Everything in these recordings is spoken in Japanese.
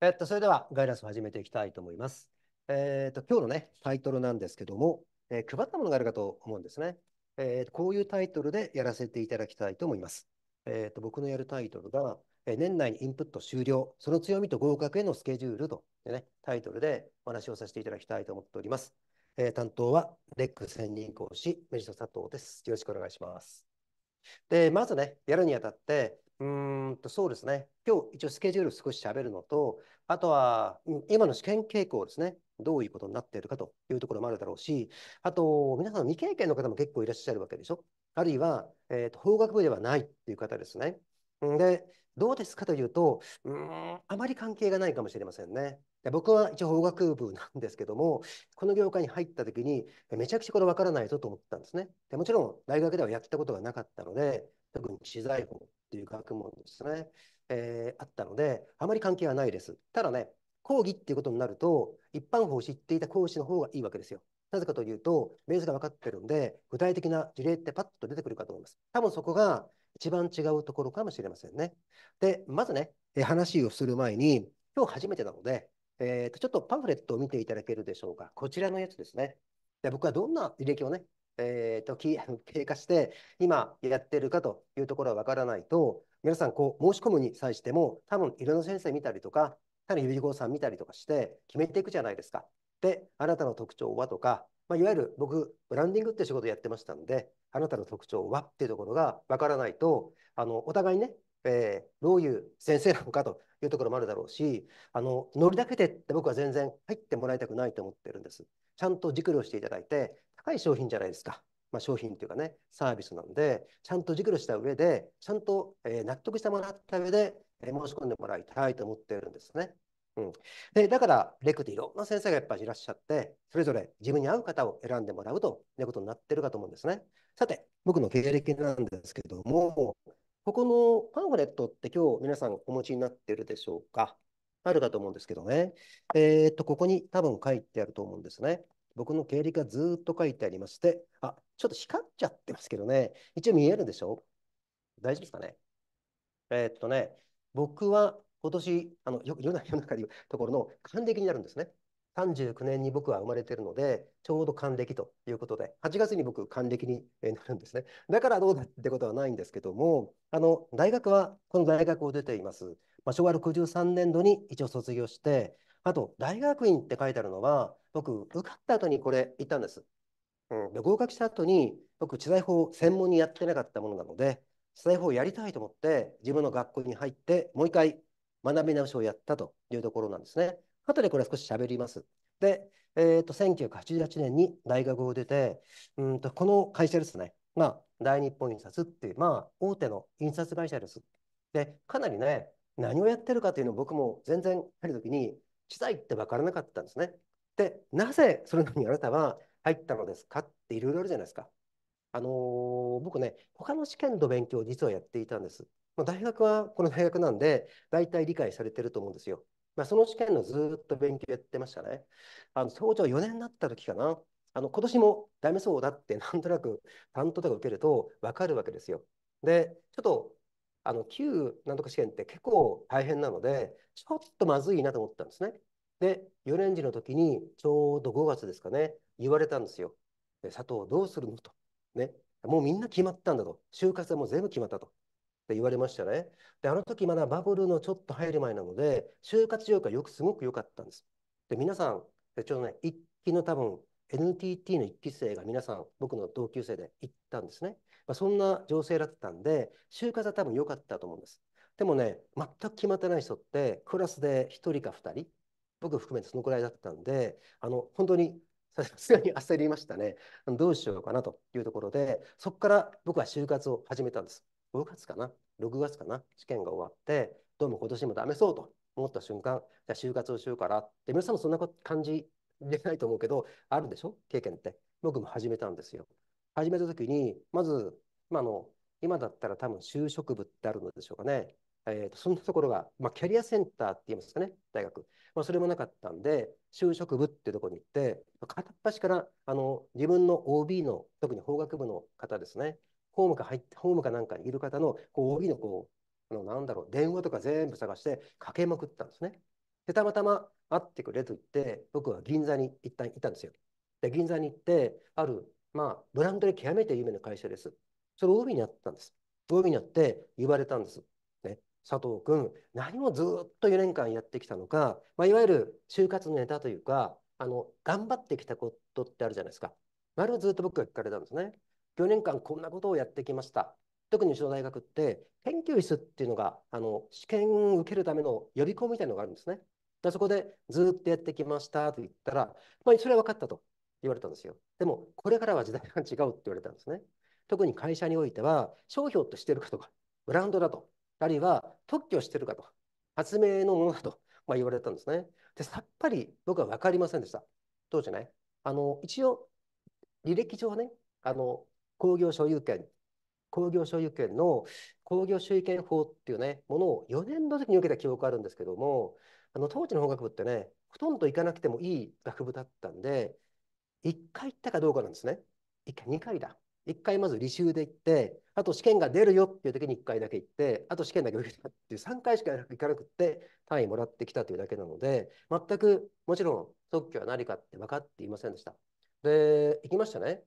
えっと、それではガイダンスを始めていきたいと思います。えっと、今日のね、タイトルなんですけども、えー、配ったものがあるかと思うんですね。えー、こういうタイトルでやらせていただきたいと思います。えっと、僕のやるタイトルが、えー、年内にインプット終了、その強みと合格へのスケジュールと、ね、タイトルでお話をさせていただきたいと思っております。えー、担当は、レック専任講師、メジト佐藤です。よろしくお願いします。で、まずね、やるにあたって、うんと、そうですね。今日一応スケジュール少し喋るのと、あとは、今の試験傾向ですね。どういうことになっているかというところもあるだろうし、あと、皆さん未経験の方も結構いらっしゃるわけでしょ。あるいは、えっ、ー、と、法学部ではないっていう方ですね。で、どうですかというと、うん、あまり関係がないかもしれませんね。で僕は一応法学部なんですけども、この業界に入った時に、めちゃくちゃこれわからないぞと思ったんですね。でもちろん、大学ではやったことがなかったので、特に知財法っていう学問ですね、えー、あったので、あまり関係はないです。ただね、講義っていうことになると、一般法を知っていた講師の方がいいわけですよ。なぜかというと、ベースが分かってるんで、具体的な事例ってパッと出てくるかと思います。多分そこが一番違うところかもしれませんね。で、まずね、え話をする前に、今日初めてなので、えー、とちょっとパンフレットを見ていただけるでしょうか。こちらのやつですね。で僕はどんな履歴をね、えっと、経過して今やってるかというところはわからないと皆さんこう申し込むに際しても多分いろんな先生見たりとかたの指言さん見たりとかして決めていくじゃないですか。であなたの特徴はとか、まあ、いわゆる僕ブランディングって仕事やってましたんであなたの特徴はっていうところがわからないとあのお互いね、えー、どういう先生なのかというところもあるだろうしあのノリだけでって僕は全然入ってもらいたくないと思ってるんです。ちゃんと熟慮していただいて高い商品じゃないですか。まあ、商品というかね、サービスなんで、ちゃんと軸とした上で、ちゃんと、えー、納得してもらった上で、えー、申し込んでもらいたいと思っているんですね。うん、でだから、レクでいろんな先生がやっぱりいらっしゃって、それぞれ自分に合う方を選んでもらうということになってるかと思うんですね。さて、僕の経歴なんですけども、ここのパンフレットって今日皆さんお持ちになっているでしょうかあるかと思うんですけどね。えー、っと、ここに多分書いてあると思うんですね。僕の経歴がずっと書いてありまして、あ、ちょっと光っちゃってますけどね、一応見えるでしょ大丈夫ですかねえー、っとね、僕は今年、あの、世の 中でいうところの還暦になるんですね。39年に僕は生まれてるので、ちょうど還暦ということで、8月に僕、還暦になるんですね。だからどうだってことはないんですけども、あの大学は、この大学を出ています。まあ、昭和63年度に一応卒業して、あと、大学院って書いてあるのは、僕、受かった後にこれ言ったんです。うん、で合格した後に、僕、知財法専門にやってなかったものなので、知財法をやりたいと思って、自分の学校に入って、もう一回学び直しをやったというところなんですね。後でこれ少し喋ります。で、えーと、と1988年に大学を出て、うんとこの会社ですね、まあ、大日本印刷っていう、まあ、大手の印刷会社です。で、かなりね、何をやってるかというのを僕も全然入るときに、知財って分からなかったんですね。で、なぜそれなのにあなたは入ったのですかっていろいろあるじゃないですか。あのー、僕ね、他の試験の勉強を実はやっていたんです。まあ、大学はこの大学なんで、大体理解されてると思うんですよ。まあ、その試験のずっと勉強やってましたね。あの早朝4年になった時かな。あの今年もダメそうだって なんとなく担当とか受けると分かるわけですよ。で、ちょっとあの旧なんとか試験って結構大変なので、ちょっとまずいなと思ったんですね。で、4年次の時にちょうど5月ですかね、言われたんですよ。佐藤どうするのと。ね。もうみんな決まったんだと。就活はもう全部決まったと。って言われましたね。で、あの時まだバブルのちょっと入る前なので、就活状況がよくすごく良かったんです。で、皆さん、ちょうどね、一期の多分 NTT の一期生が皆さん、僕の同級生で行ったんですね。まあ、そんな情勢だったんで、就活は多分良かったと思うんです。でもね、全く決まってない人って、クラスで1人か2人、僕含めてそのくらいだったんで、あの本当にさすがに焦りましたね。どうしようかなというところで、そこから僕は就活を始めたんです。5月かな、6月かな、試験が終わって、どうも今年もダメそうと思った瞬間、じゃ就活をしようかなって、皆さんもそんな感じでないと思うけど、あるでしょ、経験って。僕も始めたんですよ。始めた時に、まず、まあの、今だったら多分就職部ってあるのでしょうかね。えーと、そんなところが、まあ、キャリアセンターって言いますかね、大学。まあ、それもなかったんで、就職部っていうところに行って、片っ端からあの自分の OB の、特に法学部の方ですね、ホームか入って、ホームかなんかにいる方のこう OB のこう、あのなんだろう、電話とか全部探してかけまくったんですね。で、たまたま会ってくれと言って、僕は銀座に一旦いたんですよ。で、銀座に行って、ある、まあ、ブランドで極めて有名な会社です。それ OB にあったんです。OB にあって言われたんです。佐藤君何をずっと4年間やってきたのか、まあ、いわゆる就活のネタというかあの頑張ってきたことってあるじゃないですか。あれをずっと僕が聞かれたんですね。4年間こんなことをやってきました。特に後ろ大学って研究室っていうのがあの試験を受けるための予備校みたいなのがあるんですね。だそこでずっとやってきましたと言ったら、まあ、それは分かったと言われたんですよ。でも、これからは時代が違うって言われたんですね。特に会社においては、商標としてるかとか、ブランドだと。あるいは特許をしてるかと、発明のものだと、まあ、言われたんですね。で、さっぱり僕は分かりませんでした。当時ね、あの一応、履歴上はね、あの工業所有権、工業所有権の工業所有権法っていうね、ものを4年の時に受けた記憶があるんですけども、あの当時の法学部ってね、ほとんど行かなくてもいい学部だったんで、1回行ったかどうかなんですね。1回、2回だ。一回まず履修で行って、あと試験が出るよっていう時に一回だけ行って、あと試験だけ受けたっていう3回しか行かなくて、単位もらってきたというだけなので、全くもちろん特許は何かって分かっていませんでした。で、行きましたね。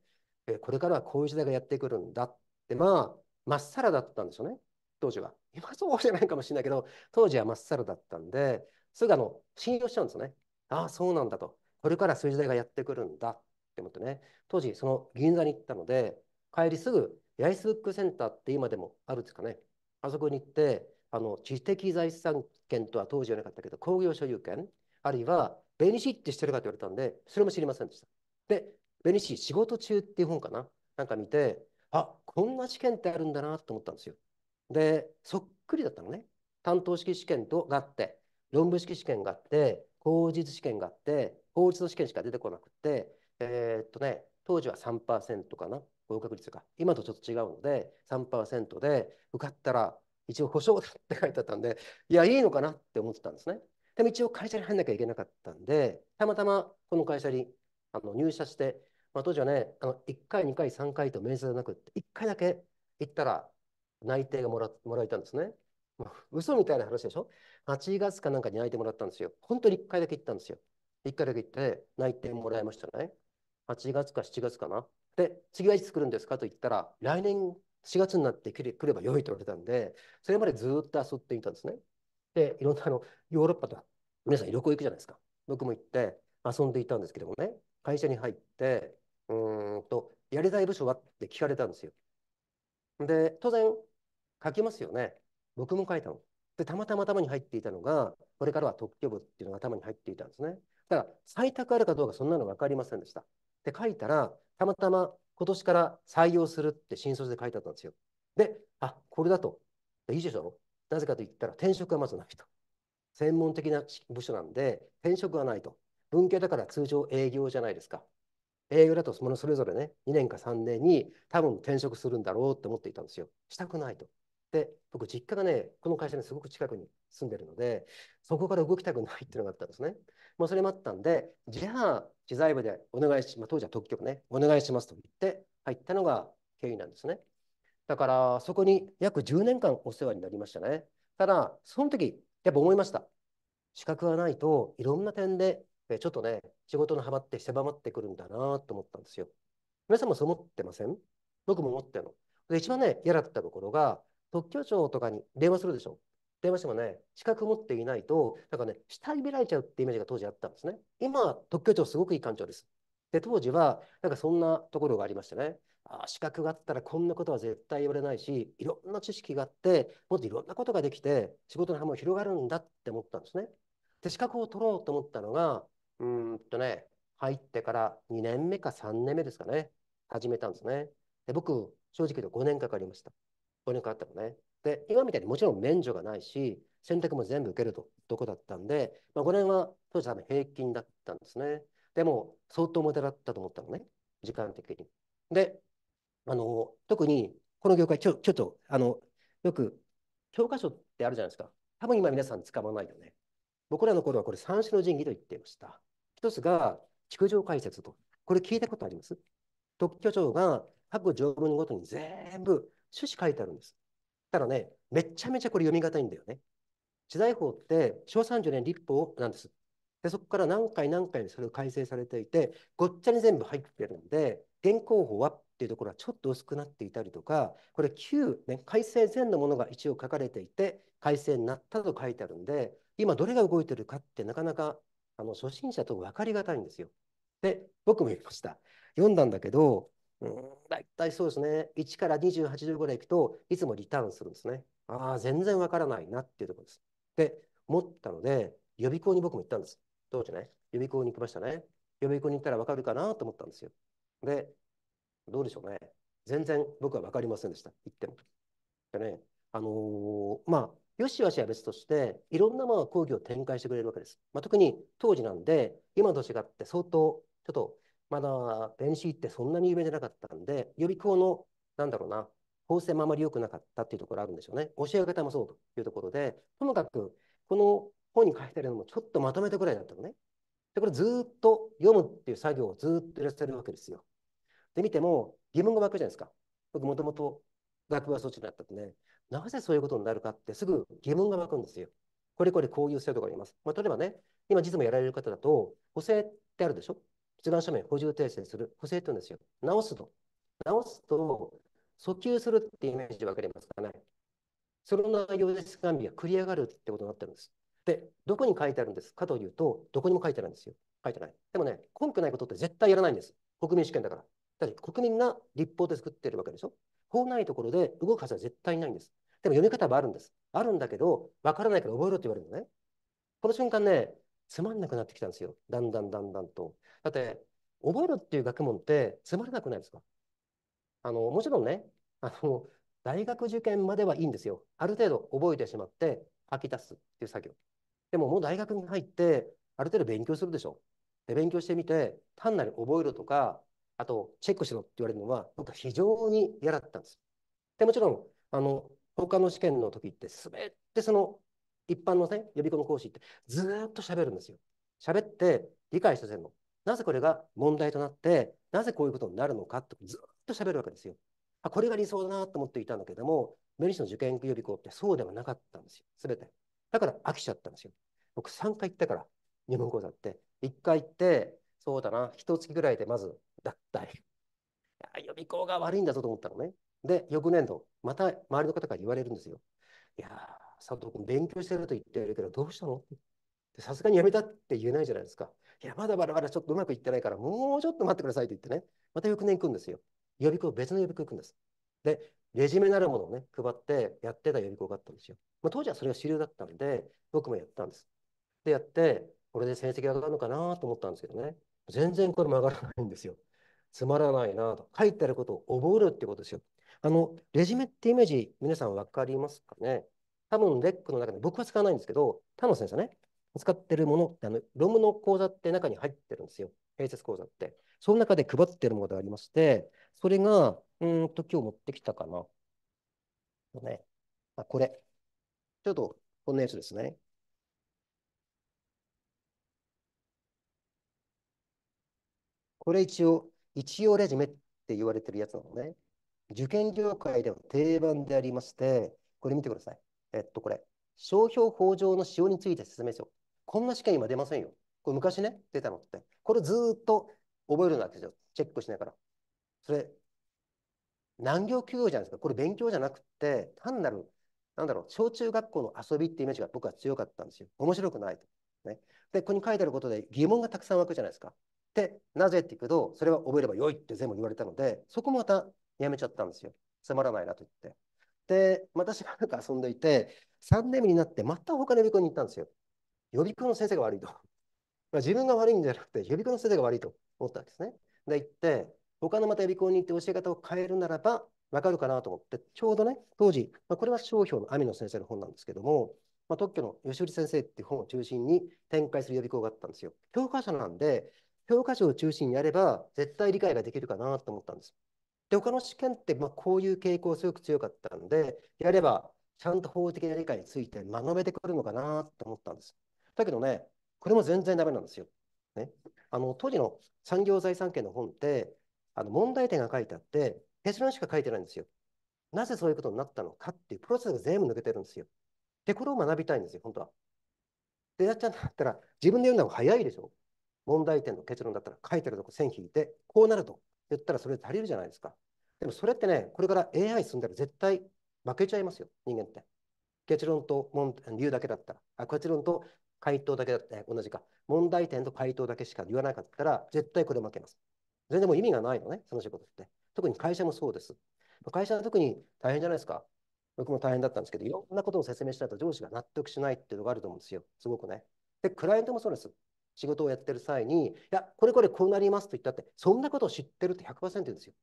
えこれからはこういう時代がやってくるんだって、まあ、まっさらだったんですよね、当時は。今そうじゃないかもしれないけど、当時はまっさらだったんで、すぐあの信用しちゃうんですね。ああ、そうなんだと。これからそういう時代がやってくるんだって思ってね、当時、その銀座に行ったので、帰りすぐヤイスブックセンターって今でもあるんですかねあそこに行ってあの知的財産権とは当時はなかったけど工業所有権あるいはベニシって知ってるかって言われたんでそれも知りませんでしたでベニシ仕事中っていう本かななんか見てあこんな試験ってあるんだなと思ったんですよでそっくりだったのね担当式試験とがあって論文式試験があって口実試験があって法律の試験しか出てこなくてえー、っとね当時は3%かな合格率が今とちょっと違うので3%で受かったら一応保証だって書いてあったんでいやいいのかなって思ってたんですねでも一応会社に入んなきゃいけなかったんでたまたまこの会社にあの入社して、まあ、当時はねあの1回2回3回と面接じゃなくて1回だけ行ったら内定がもらもらえたんですね嘘みたいな話でしょ ?8 月かなんかに泣いてもらったんですよ。本当に1回だけ行ったんですよ。1回だけ行って、泣いてもらいましたね。8月か7月かな。で、次はいつ来るんですかと言ったら、来年4月になって来れば良いと言われたんで、それまでずっと遊っていたんですね。で、いろんなあのヨーロッパとか、皆さん旅行行くじゃないですか。僕も行って遊んでいたんですけどもね、会社に入って、うんと、やりたい部署はって聞かれたんですよ。で、当然、書きますよね。僕も書いたの。で、たまたま頭に入っていたのが、これからは特許部っていうのが頭に入っていたんですね。ただ、採択あるかどうかそんなの分かりませんでした。って書いたら、たまたま今年から採用するって新卒で書いてあったんですよ。で、あ、これだと。いいでしょなぜかと言ったら転職がまずないと。専門的な部署なんで転職がないと。文系だから通常営業じゃないですか。営業だとものそれぞれね、2年か3年に多分転職するんだろうって思っていたんですよ。したくないと。で、僕、実家がね、この会社にすごく近くに住んでるので、そこから動きたくないっていうのがあったんですね。まあ、それもあったんで、じゃあ、知財部でお願いし、まあ、当時は特許局ね、お願いしますと言って、入ったのが経緯なんですね。だから、そこに約10年間お世話になりましたね。ただ、その時、やっぱ思いました。資格がないといろんな点で、ちょっとね、仕事の幅って狭まってくるんだなと思ったんですよ。皆さんもそう思ってません僕も思ってるの。で、一番ね、嫌だったところが、特許庁とかに電話するでしょ。電話してもね、資格持っていないと、なんかね、下に見られちゃうってイメージが当時あったんですね。今、特許庁すごくいい館長です。で、当時は、なんかそんなところがありましたね。あ資格があったらこんなことは絶対言われないし、いろんな知識があって、もっといろんなことができて、仕事の幅も広がるんだって思ったんですね。で、資格を取ろうと思ったのが、うんとね、入ってから2年目か3年目ですかね、始めたんですね。で、僕、正直言うと5年かかりました。お金かかったのね。で、今みたいにもちろん免除がないし、選択も全部受けると、どこだったんで、まあ、5年は当時多分平均だったんですね。でも、相当無駄だったと思ったのね、時間的に。で、あの、特に、この業界、ちょちょっと、あの、よく、教科書ってあるじゃないですか。多分今皆さん使わないよね。僕らの頃はこれ三種の神器と言っていました。一つが、築城解説と。これ聞いたことあります特許庁が各条文ごとに全部趣旨書いてあるんです。ただね、めちゃめちゃこれ読み難いんだよね。時代法って昭和30年立法なんです。で、そこから何回何回それを改正されていて、ごっちゃに全部入ってるんで、現行法はっていうところはちょっと薄くなっていたりとか、これ旧、ね、改正前のものが一応書かれていて、改正になったと書いてあるんで、今どれが動いてるかってなかなかあの初心者と分かりがたいんですよ。で、僕も言いました。読んだんだけど、大体そうですね。1から28度ぐらいいくといつもリターンするんですね。ああ、全然わからないなっていうところです。で、持ったので、予備校に僕も行ったんです。当時ね。予備校に行きましたね。予備校に行ったらわかるかなと思ったんですよ。で、どうでしょうね。全然僕はわかりませんでした。行っても。でね、あのー、まあ、よしよしは別として、いろんなまあ講義を展開してくれるわけです。まあ、特に当時なんで、今と違って相当ちょっとまだ弁士ってそんなに有名じゃなかったんで、予備校の、なんだろうな、法制もあまり良くなかったっていうところあるんでしょうね。教え方もそうというところで、ともかく、この本に書いてあるのもちょっとまとめたぐらいだったのね。で、これずっと読むっていう作業をずっとやらせるわけですよ。で、見ても疑問が湧くじゃないですか。僕もともと学部はそっちになったんでね、なぜそういうことになるかってすぐ疑問が湧くんですよ。これこれこういう制度があります。まあ、例えばね、今実務やられる方だと、補正ってあるでしょ出願書面補充訂正する、補正って言うんですよ。直すと。直すと、訴求するってイメージ分かりますかね。その内容で質願日が繰り上がるってことになってるんです。で、どこに書いてあるんですかというと、どこにも書いてあるんですよ。書いてない。でもね、根拠ないことって絶対やらないんです。国民主権だから。だって国民が立法で作ってるわけでしょ。法ないところで動くはずは絶対ないんです。でも読み方はあるんです。あるんだけど、わからないから覚えろって言われるのね。この瞬間ね、つまんなくなってきたんですよ。だんだんだんだんと。だって、覚えるっていう学問ってつまらなくないですかあの、もちろんね、あの、大学受験まではいいんですよ。ある程度覚えてしまって、吐き出すっていう作業。でももう大学に入って、ある程度勉強するでしょ。で、勉強してみて、単なる覚えろとか、あと、チェックしろって言われるのは、僕は非常に嫌だったんです。で、もちろん、あの、他の試験の時って、すべてその、一般のね、予備校の講師って、ずっと喋るんですよ。喋って、理解してせ部。の。なぜこれが問題となって、なぜこういうことになるのかってずっと喋るわけですよ。あ、これが理想だなと思っていたんだけども、メリシの受験予備校ってそうではなかったんですよ。すべて。だから飽きちゃったんですよ。僕3回行ったから、日本講座って。1回行って、そうだな、一月ぐらいでまず脱退。予備校が悪いんだぞと思ったのね。で、翌年度、また周りの方から言われるんですよ。いやー、佐藤君、勉強してると言ってるけど、どうしたのさすがにやめたって言えないじゃないですか。いや、まだまだまだちょっとうまくいってないから、もうちょっと待ってくださいと言ってね、また翌年行くんですよ。予備校、別の予備校行くんです。で、レジュメなるものをね、配ってやってた予備校があったんですよ。まあ、当時はそれが主流だったんで、僕もやったんです。で、やって、これで成績上がるのかなと思ったんですけどね、全然これも上がらないんですよ。つまらないなと。書いてあることを覚えるってことですよ。あの、レジュメってイメージ、皆さん分かりますかね多分、レックの中で、僕は使わないんですけど、他の先生ね、使ってるものって、あの、ロムの講座って中に入ってるんですよ。併設講座って。その中で配ってるものがありまして、それが、うんと、今日持ってきたかな。ね、あ、これ。ちょっと、こんなやつですね。これ一応、一応レジメって言われてるやつなのね。受験業界では定番でありまして、これ見てください。えっと、これ。商標法上の使用について説明書。こんな試験今出ませんよ。これ昔ね、出たのって。これずっと覚えるわけですよ。チェックしながら。それ、難行休業じゃないですか。これ勉強じゃなくて、単なる、なんだろう、小中学校の遊びってイメージが僕は強かったんですよ。面白くないと。ね、で、ここに書いてあることで疑問がたくさん湧くじゃないですか。で、なぜって言うけど、それは覚えればよいって全部言われたので、そこもまたやめちゃったんですよ。つまらないなと言って。で、またしばらく遊んでいて、3年目になって、また他の旅行に行ったんですよ。予備校の先生が悪いと。まあ、自分が悪いんじゃなくて、予備校の先生が悪いと思ったわけですね。で、行って、他のまた予備校に行って教え方を変えるならば、わかるかなと思って、ちょうどね、当時、まあ、これは商標の網野先生の本なんですけども、まあ、特許の吉織先生っていう本を中心に展開する予備校があったんですよ。教科書なんで、教科書を中心にやれば、絶対理解ができるかなと思ったんです。で、他の試験って、まあ、こういう傾向すごく強かったんで、やれば、ちゃんと法的な理解について学べてくるのかなと思ったんです。だけどね、これも全然ダメなんですよ。ね、あの当時の産業財産権の本って、あの問題点が書いてあって、結論しか書いてないんですよ。なぜそういうことになったのかっていうプロセスが全部抜けてるんですよ。で、これを学びたいんですよ、本当は。で、やっちゃったら、自分で読んだ方が早いでしょ。問題点の結論だったら、書いてあるとこ線引いて、こうなると言ったらそれで足りるじゃないですか。でもそれってね、これから AI 進んだら絶対負けちゃいますよ、人間って。結論と理由だけだったら、あ結論と回答だけだって、同じか。問題点と回答だけしか言わなかったら、絶対これ負けます。全然もう意味がないのね、その仕事って。特に会社もそうです。会社は特に大変じゃないですか。僕も大変だったんですけど、いろんなことを説明しないと上司が納得しないっていうのがあると思うんですよ。すごくね。で、クライアントもそうです。仕事をやってる際に、いや、これこれこうなりますと言ったって、そんなことを知ってるって100%ですよ。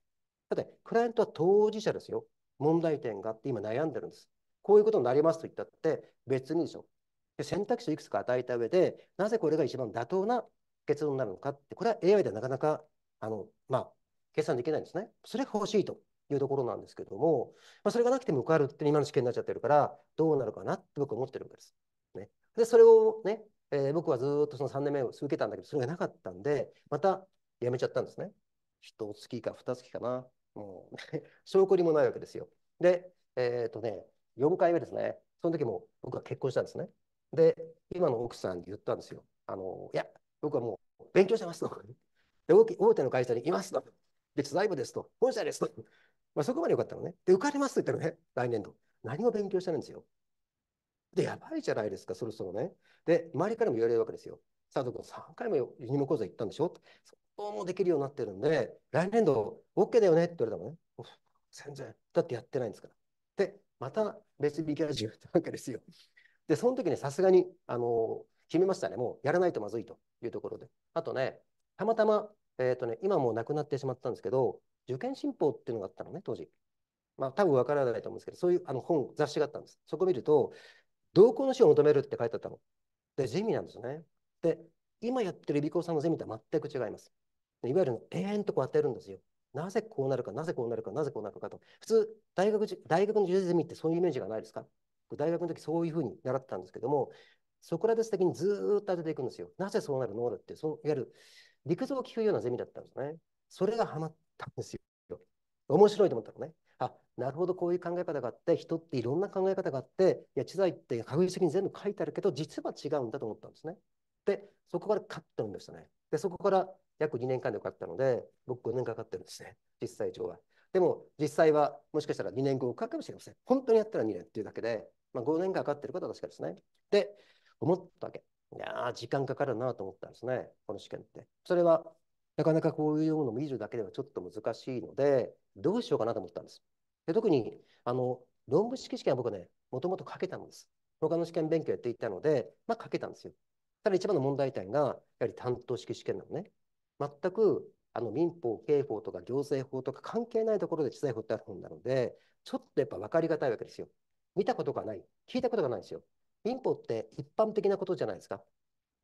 だって、クライアントは当事者ですよ。問題点があって今悩んでるんです。こういうことになりますと言ったって、別にでしょ。選択肢をいくつか与えた上で、なぜこれが一番妥当な結論になるのかって、これは AI ではなかなか、あの、まあ、計算できないんですね。それが欲しいというところなんですけれども、まあ、それがなくても受かるって今の試験になっちゃってるから、どうなるかなって僕は思ってるわけです。ね、で、それをね、えー、僕はずっとその3年目を受けたんだけど、それがなかったんで、また辞めちゃったんですね。一月か二月かな。もう 証拠にもないわけですよ。で、えっ、ー、とね、4回目ですね。その時も僕は結婚したんですね。で、今の奥さんに言ったんですよ。あの、いや、僕はもう勉強してますと。で、大手の会社にいますと。で、財部ですと。本社ですと。まあ、そこまでよかったのね。で、受かりますと言ったのね、来年度。何も勉強してないんですよ。で、やばいじゃないですか、そろそろね。で、周りからも言われるわけですよ。佐藤君、3回もユニモ講座行ったんでしょそこもできるようになってるんで、来年度 OK だよねって言われたのね。全然。だってやってないんですから。で、また別に行き始いたわけですよ。で、その時にさすがに、あの決めましたね。もうやらないとまずいというところで。あとね、たまたま、えっ、ー、とね、今もうなくなってしまったんですけど、受験新報っていうのがあったのね、当時。まあ、多分わからないと思うんですけど、そういうあの本、雑誌があったんです。そこ見ると、同行の死を求めるって書いてあったの。で、ゼミなんですよね。で、今やってる美高さんのゼミとは全く違います。いわゆる永遠とこう当てるんですよ。なぜこうなるか、なぜこうなるか、なぜこうなるかと。普通、大学大学の受験ゼミってそういうイメージがないですか大学の時そういうふうに習ったんですけども、そこらでス的にずっと当てていくんですよ。なぜそうなるのだって、そのいわゆる理屈を聞くようなゼミだったんですね。それがハマったんですよ。面白いと思ったのね。あ、なるほど、こういう考え方があって、人っていろんな考え方があって、いや、知財って確実に全部書いてあるけど、実は違うんだと思ったんですね。で、そこから勝ったんでしたね。で、そこから約2年間で受かったので、僕5年かかってるんですね、実際上は。でも、実際はもしかしたら2年後かかるかもしれません。本当にやったら2年っていうだけで、まあ、5年かかってることは確かですね。で、思ったわけ。いや時間かかるなと思ったんですね、この試験って。それは、なかなかこういうものを見るだけではちょっと難しいので、どうしようかなと思ったんです。で特に、あの、論文式試験は僕ね、もともとかけたんです。他の試験勉強やっていたので、まあ、かけたんですよ。ただ一番の問題点が、やはり担当式試験なのね。全く、あの、民法、刑法とか行政法とか関係ないところで知財法ってある本なので、ちょっとやっぱ分かりがたいわけですよ。見たことがない、聞いたことがないんですよ。民法って一般的なことじゃないですか。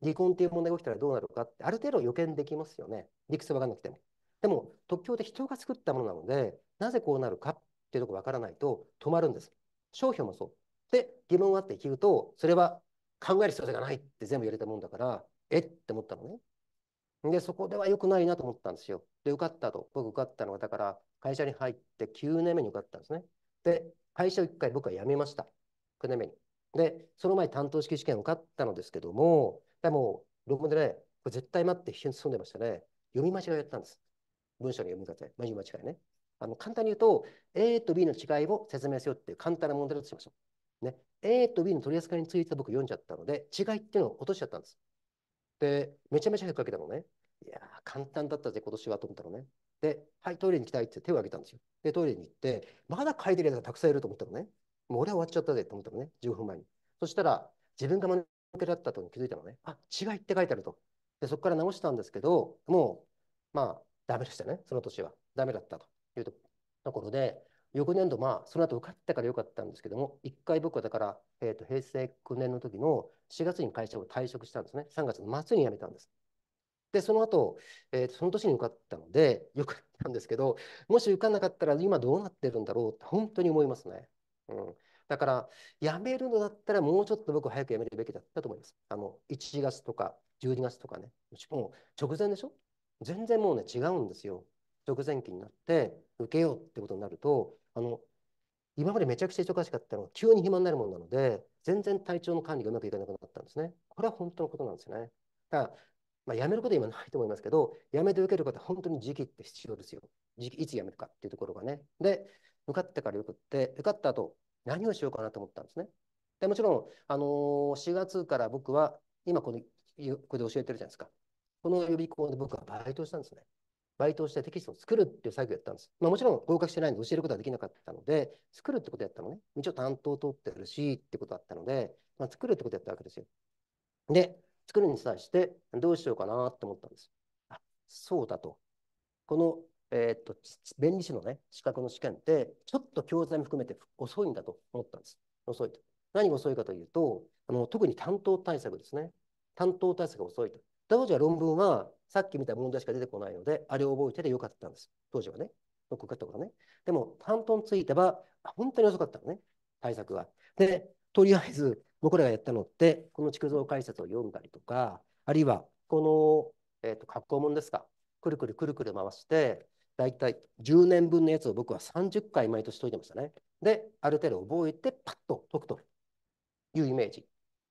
離婚っていう問題が起きたらどうなるかって、ある程度予見できますよね。理屈わかんなくても。でも、特許って人が作ったものなので、なぜこうなるかっていうとこわからないと止まるんです。商標もそう。で、疑問があって聞くと、それは考える必要がないって全部言われたもんだから、えって思ったのね。で、そこでは良くないなと思ったんですよ。で、受かったと。僕受かったのは、だから、会社に入って9年目に受かったんですね。で、会社を一回僕は辞めました。9年目に。で、その前担当式試験受かったのですけども、でもう論文でね、これ絶対待って必死に進んでましたね。読み間違いをやったんです。文章の読み方、読み間違いね。あの簡単に言うと、A と B の違いを説明せよっていう簡単な問題だとしましょう。ね、A と B の取り扱いについて僕読んじゃったので、違いっていうのを落としちゃったんです。で、めちゃめちゃ早くかけたのね。いやー、簡単だったぜ、今年はと思ったのね。で、はい、トイレに行きたいって手を挙げたんですよ。で、トイレに行って、まだ書いてるやつがたくさんいると思ったのね。もう俺は終わっちゃったぜと思ったのね、15分前に。そしたら、自分が間抜けだったと気づいたのね。あ、違いって書いてあると。で、そこから直したんですけど、もう、まあ、ダメでしたね、その年は。ダメだったというところで、翌年度、まあ、その後受かったからよかったんですけども、一回僕はだから、えー、と平成9年の時の4月に会社を退職したんですね。3月の末に辞めたんです。で、その後、えー、その年に受かったので、よかったんですけど、もし受かんなかったら今どうなってるんだろうって本当に思いますね。うん、だから、辞めるのだったらもうちょっと僕早く辞めるべきだったと思います。あの、1月とか12月とかね、もう直前でしょ全然もうね、違うんですよ。直前期になって、受けようってことになると、あの、今までめちゃくちゃ忙しかったのが急に暇になるもんなので、全然体調の管理がうまくいかなくなったんですね。これは本当のことなんですよね。だからまあ、辞めることは今ないと思いますけど、辞めて受ける方、本当に時期って必要ですよ。時期、いつ辞めるかっていうところがね。で、受かってからよくって、受かった後、何をしようかなと思ったんですね。で、もちろん、あのー、4月から僕は、今この、これで教えてるじゃないですか。この予備校で僕はバイトしたんですね。バイトしてテキストを作るっていう作業やったんです。まあ、もちろん合格してないんで教えることはできなかったので、作るってことやったのね。一応担当取ってるしってことだったので、まあ、作るってことやったわけですよ。で、作るに際してどうしようかなと思ったんです。あそうだと。この、えー、っと弁理士の、ね、資格の試験ってちょっと教材も含めて遅いんだと思ったんです。遅いと。何が遅いかというとあの特に担当対策ですね。担当対策が遅いと。当時は論文はさっき見た問題しか出てこないので、あれを覚えててよかったんです。当時はね。よたことね。でも、担当については、本当に遅かったのね、対策は。で、とりあえず、僕らがやったのって、この築造解説を読んだりとか、あるいはこの、えーと、格好物ですか、くるくるくるくる回して、だいたい10年分のやつを僕は30回毎年解いてましたね。で、ある程度覚えて、パッと解くというイメージ。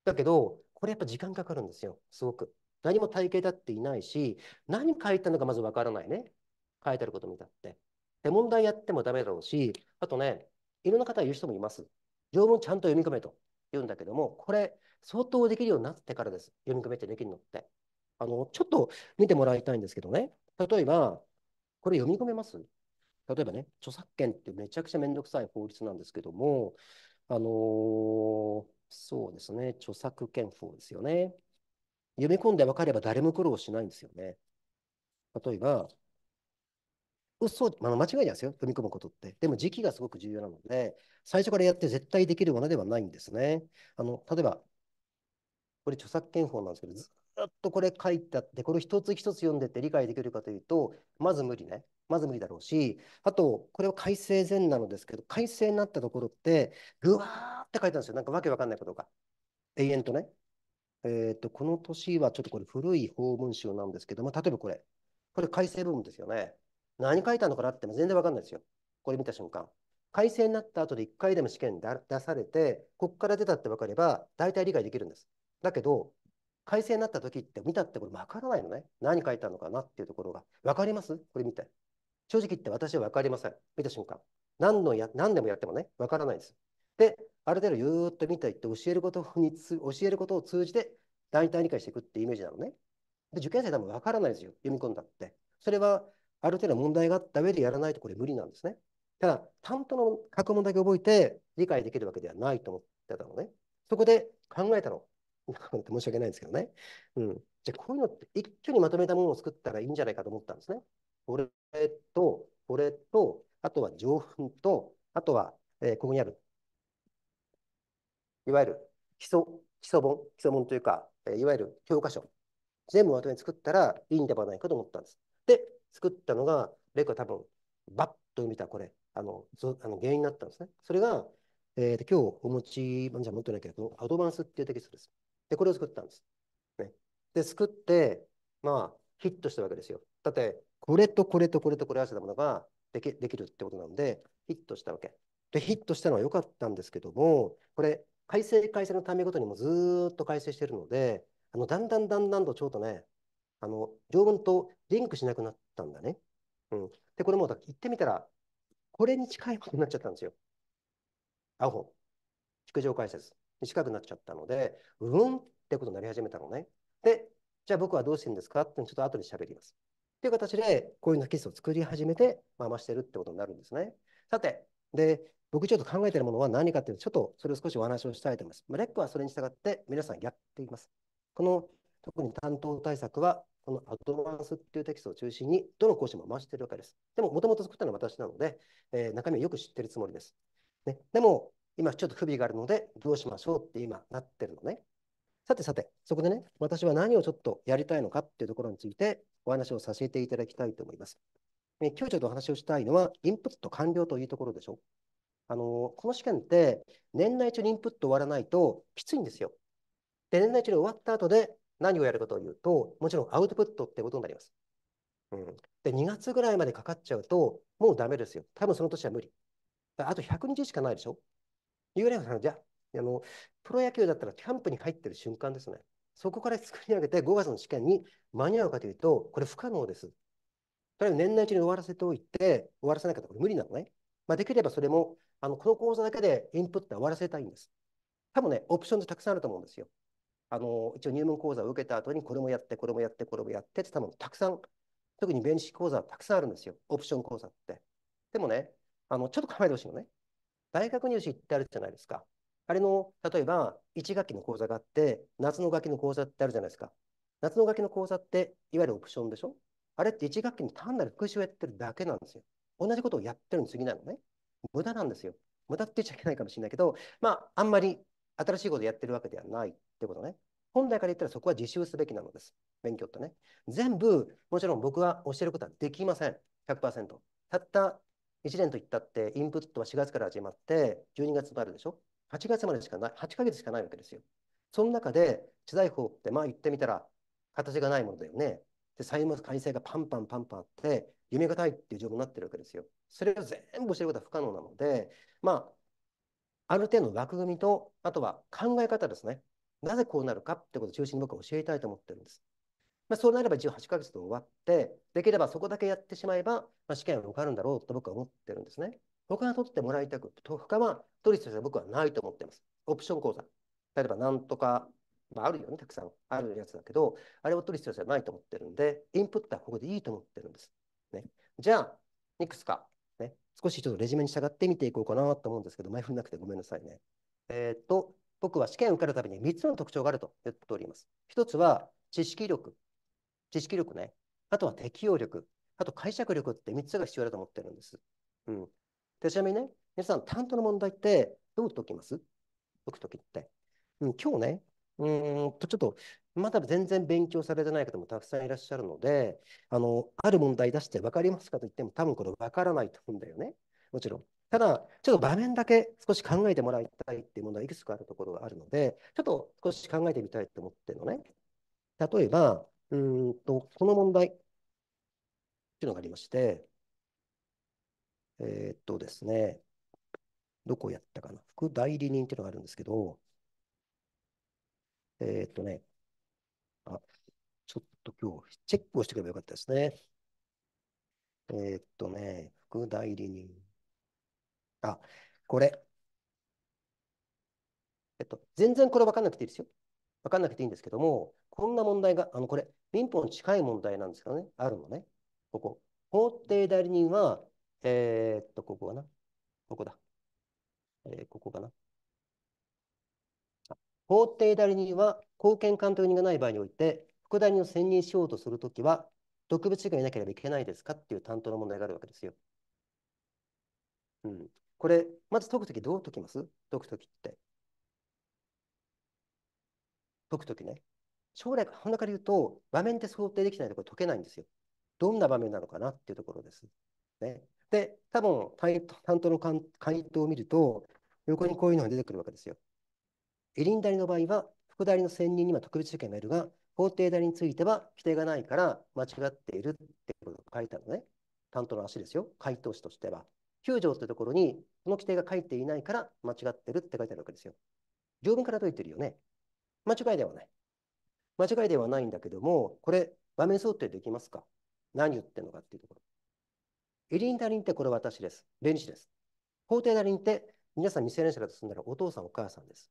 だけど、これやっぱ時間かかるんですよ、すごく。何も体系立っていないし、何書いたのかまずわからないね。書いてあることにたって。で、問題やってもダメだろうし、あとね、いろんな方が言う人もいます。条文ちゃんと読み込めと。言うんだけども、これ、相当できるようになってからです。読み込めてできるのって。あの、ちょっと見てもらいたいんですけどね。例えば、これ読み込めます例えばね、著作権ってめちゃくちゃめんどくさい法律なんですけども、あのー、そうですね、著作権法ですよね。読み込んで分かれば誰も苦労しないんですよね。例えば、嘘、まあ、間違いないですよ、踏み込むことって。でも時期がすごく重要なので、最初からやって絶対できるものではないんですね。あの例えば、これ著作権法なんですけど、ずっとこれ書いてあって、これ一つ一つ読んでって理解できるかというと、まず無理ね。まず無理だろうし、あと、これは改正前なのですけど、改正になったところって、ぐわーって書いたんですよ。なんかわけわかんないことが。永遠とね。えっ、ー、と、この年はちょっとこれ古い法文集なんですけど、ま例えばこれ。これ改正部分ですよね。何書いたのかなっても全然わかんないですよ。これ見た瞬間。改正になった後で1回でも試験で出されて、ここから出たって分かれば、大体理解できるんです。だけど、改正になった時って見たってこれ分からないのね。何書いたのかなっていうところが。分かりますこれ見て。正直言って私は分かりません。見た瞬間。何のや、何でもやってもね、分からないです。で、ある程度ゆーっと見ていって教えることに教えることを通じて、大体理解していくってイメージなのね。で、受験生でも分からないですよ。読み込んだって。それはある程度問題があった上でやらないとこれ無理なんですね。ただ、担当の過去問だけ覚えて理解できるわけではないと思ってたのね。そこで考えたの。申し訳ないんですけどね。うん。じゃあ、こういうのって一挙にまとめたものを作ったらいいんじゃないかと思ったんですね。これと、これと、あとは情報と、あとは、えー、ここにある、いわゆる基礎、基礎本、基礎本というか、えー、いわゆる教科書、全部まとめに作ったらいいんではないかと思ったんです。で、作ったのが、レクは多分、バッと見たこれ、あの、そあの原因になったんですね。それが、えー、と今日お持ち、じゃ持ってないけど、アドバンスっていうテキストです。で、これを作ったんです。ね、で、作って、まあ、ヒットしたわけですよ。だって、これとこれとこれとこれ合わせたものができできるってことなんで、ヒットしたわけ。で、ヒットしたのは良かったんですけども、これ、改正改正のためごとにもずっと改正してるので、あのだんだんだんだんとちょうどね、あの条文とリンクしなくなって、ったんだね。うん、で、これも言ってみたら、これに近いことになっちゃったんですよ。アホ。築城解説に近くなっちゃったので、うんってことになり始めたのね。で、じゃあ僕はどうしてるんですかってちょっと後で喋ります。っていう形で、こういうようなケースを作り始めて回してるってことになるんですね。さて、で、僕ちょっと考えてるものは何かっていうと、ちょっとそれを少しお話をしたいと思います。レックはそれに従って皆さんやっています。この特に担当対策はこのアドバンスっていうテキストを中心に、どの講師も回しているわけです。でも、もともと作ったのは私なので、えー、中身をよく知ってるつもりです。ね、でも、今ちょっと不備があるので、どうしましょうって今なってるのね。さてさて、そこでね、私は何をちょっとやりたいのかっていうところについてお話をさせていただきたいと思います。え今日ちょっとお話をしたいのは、インプット完了というところでしょう。あのこの試験って、年内中にインプット終わらないときついんですよ。で、年内中に終わった後で、何をやるかというと、もちろんアウトプットってことになります。うん、で、2月ぐらいまでかかっちゃうと、もうダメですよ。多分その年は無理。あと100日しかないでしょいうぐらさん、じゃあの、プロ野球だったらキャンプに入ってる瞬間ですね。そこから作り上げて5月の試験に間に合うかというと、これ不可能です。とりあえず年内中に終わらせておいて、終わらせなかったらこれ無理なのね。まあ、できればそれも、あのこの講座だけでインプットは終わらせたいんです。多分ね、オプションでたくさんあると思うんですよ。あの、一応入門講座を受けた後に、これもやって、これもやって、これもやってって多分たくさん、特に弁士講座はたくさんあるんですよ。オプション講座って。でもね、あの、ちょっと考えてほしいのね。大学入試ってあるじゃないですか。あれの、例えば、1学期の講座があって、夏の学期の講座ってあるじゃないですか。夏の学期の講座って、いわゆるオプションでしょあれって1学期に単なる復習をやってるだけなんですよ。同じことをやってるに過ぎないのね。無駄なんですよ。無駄って言っちゃいけないかもしれないけど、まあ、あんまり新しいことやってるわけではないってことね。本来から言ったらそこは自習すべきなのです。勉強ってね。全部、もちろん僕は教えることはできません。100%。たった1年といったって、インプットは4月から始まって、12月まででしょ ?8 月までしかない、8ヶ月しかないわけですよ。その中で、知財法って、まあ言ってみたら、形がないものだよね。で、債務改正がパンパンパンパンあって、夢がたいっていう状況になってるわけですよ。それを全部教えることは不可能なので、まあ、ある程度の枠組みと、あとは考え方ですね。なぜこうなるかってことを中心に僕は教えたいと思ってるんです。まあ、そうなれば18ヶ月で終わって、できればそこだけやってしまえば、まあ、試験は受かるんだろうと僕は思ってるんですね。他が取ってもらいたく、他は取りとしは僕はないと思ってます。オプション講座。例えばなんとか、まあ、あるよね、たくさんあるやつだけど、あれを取る必要性はないと思ってるんで、インプットはここでいいと思ってるんです。ね、じゃあ、いくつか、ね、少しちょっとレジュメに従って見ていこうかなと思うんですけど、前振りなくてごめんなさいね。えっ、ー、と、僕は試験を受かるために3つの特徴があると言っております。1つは知識力、知識力ね。あとは適応力、あと解釈力って3つが必要だと思ってるんです。うん。でちなみにね、皆さん担当の問題ってどう解きます解くときって。うん、今日ね、うんとちょっと、まだ全然勉強されてない方もたくさんいらっしゃるので、あの、ある問題出して分かりますかと言っても、多分これ分からないと思うんだよね。もちろん。ただ、ちょっと場面だけ少し考えてもらいたいっていうものはいくつかあるところがあるので、ちょっと少し考えてみたいと思ってるのね。例えば、うんと、この問題っていうのがありまして、えー、っとですね、どこやったかな、副代理人っていうのがあるんですけど、えー、っとね、あ、ちょっと今日チェックをしておけばよかったですね。えー、っとね、副代理人。あ、これ。えっと、全然これ分かんなくていいですよ。分かんなくていいんですけども、こんな問題が、あの、これ、民法に近い問題なんですけどね、あるのね。ここ。法定代理人は、えー、っと、ここかな。ここだ。えー、ここかな。法定代理人は、貢献監督人がない場合において、副代理人を選任しようとするときは、特別違いなければいけないですかっていう担当の問題があるわけですよ。うん。これ、まず解くときどう解きます解くときって。解くときね。将来、この中で言うと、場面って想定できないところ解けないんですよ。どんな場面なのかなっていうところです。ね、で、多分担当の回答を見ると、横にこういうのが出てくるわけですよ。エリンダリの場合は、副代理の選任には特別受験がいるが、法定代理については規定がないから間違っているってことを書いたのね。担当の足ですよ。回答士としては。9条ってところに、この規定が書いていないから間違ってるって書いてあるわけですよ。条文から解いてるよね。間違いではない。間違いではないんだけども、これ、場面想定できますか何言ってんのかっていうところ。エリンダリンってこれ私です。弁理士です。法廷ダリンって皆さん未成年者だとするならお父さんお母さんです。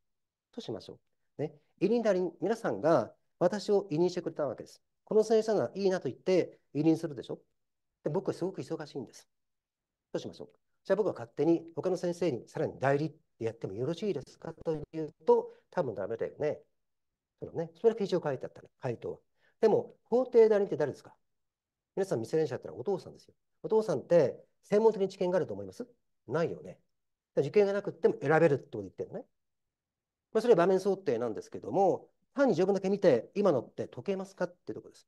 としましょう。ね。エリンダリン、皆さんが私を委任してくれたわけです。この先生ならいいなと言って委任するでしょ。で僕はすごく忙しいんです。としましょう。じゃあ僕は勝手に他の先生にさらに代理ってやってもよろしいですかというと、多分ダメだよね。そのね、それは事を書いてあったね、回答は。でも、法廷代理って誰ですか皆さん未成年者だったらお父さんですよ。お父さんって専門的に知見があると思いますないよね。受験がなくても選べるってこと言ってるね。まあ、それは場面想定なんですけども、単に条文だけ見て、今のって解けますかってとこです。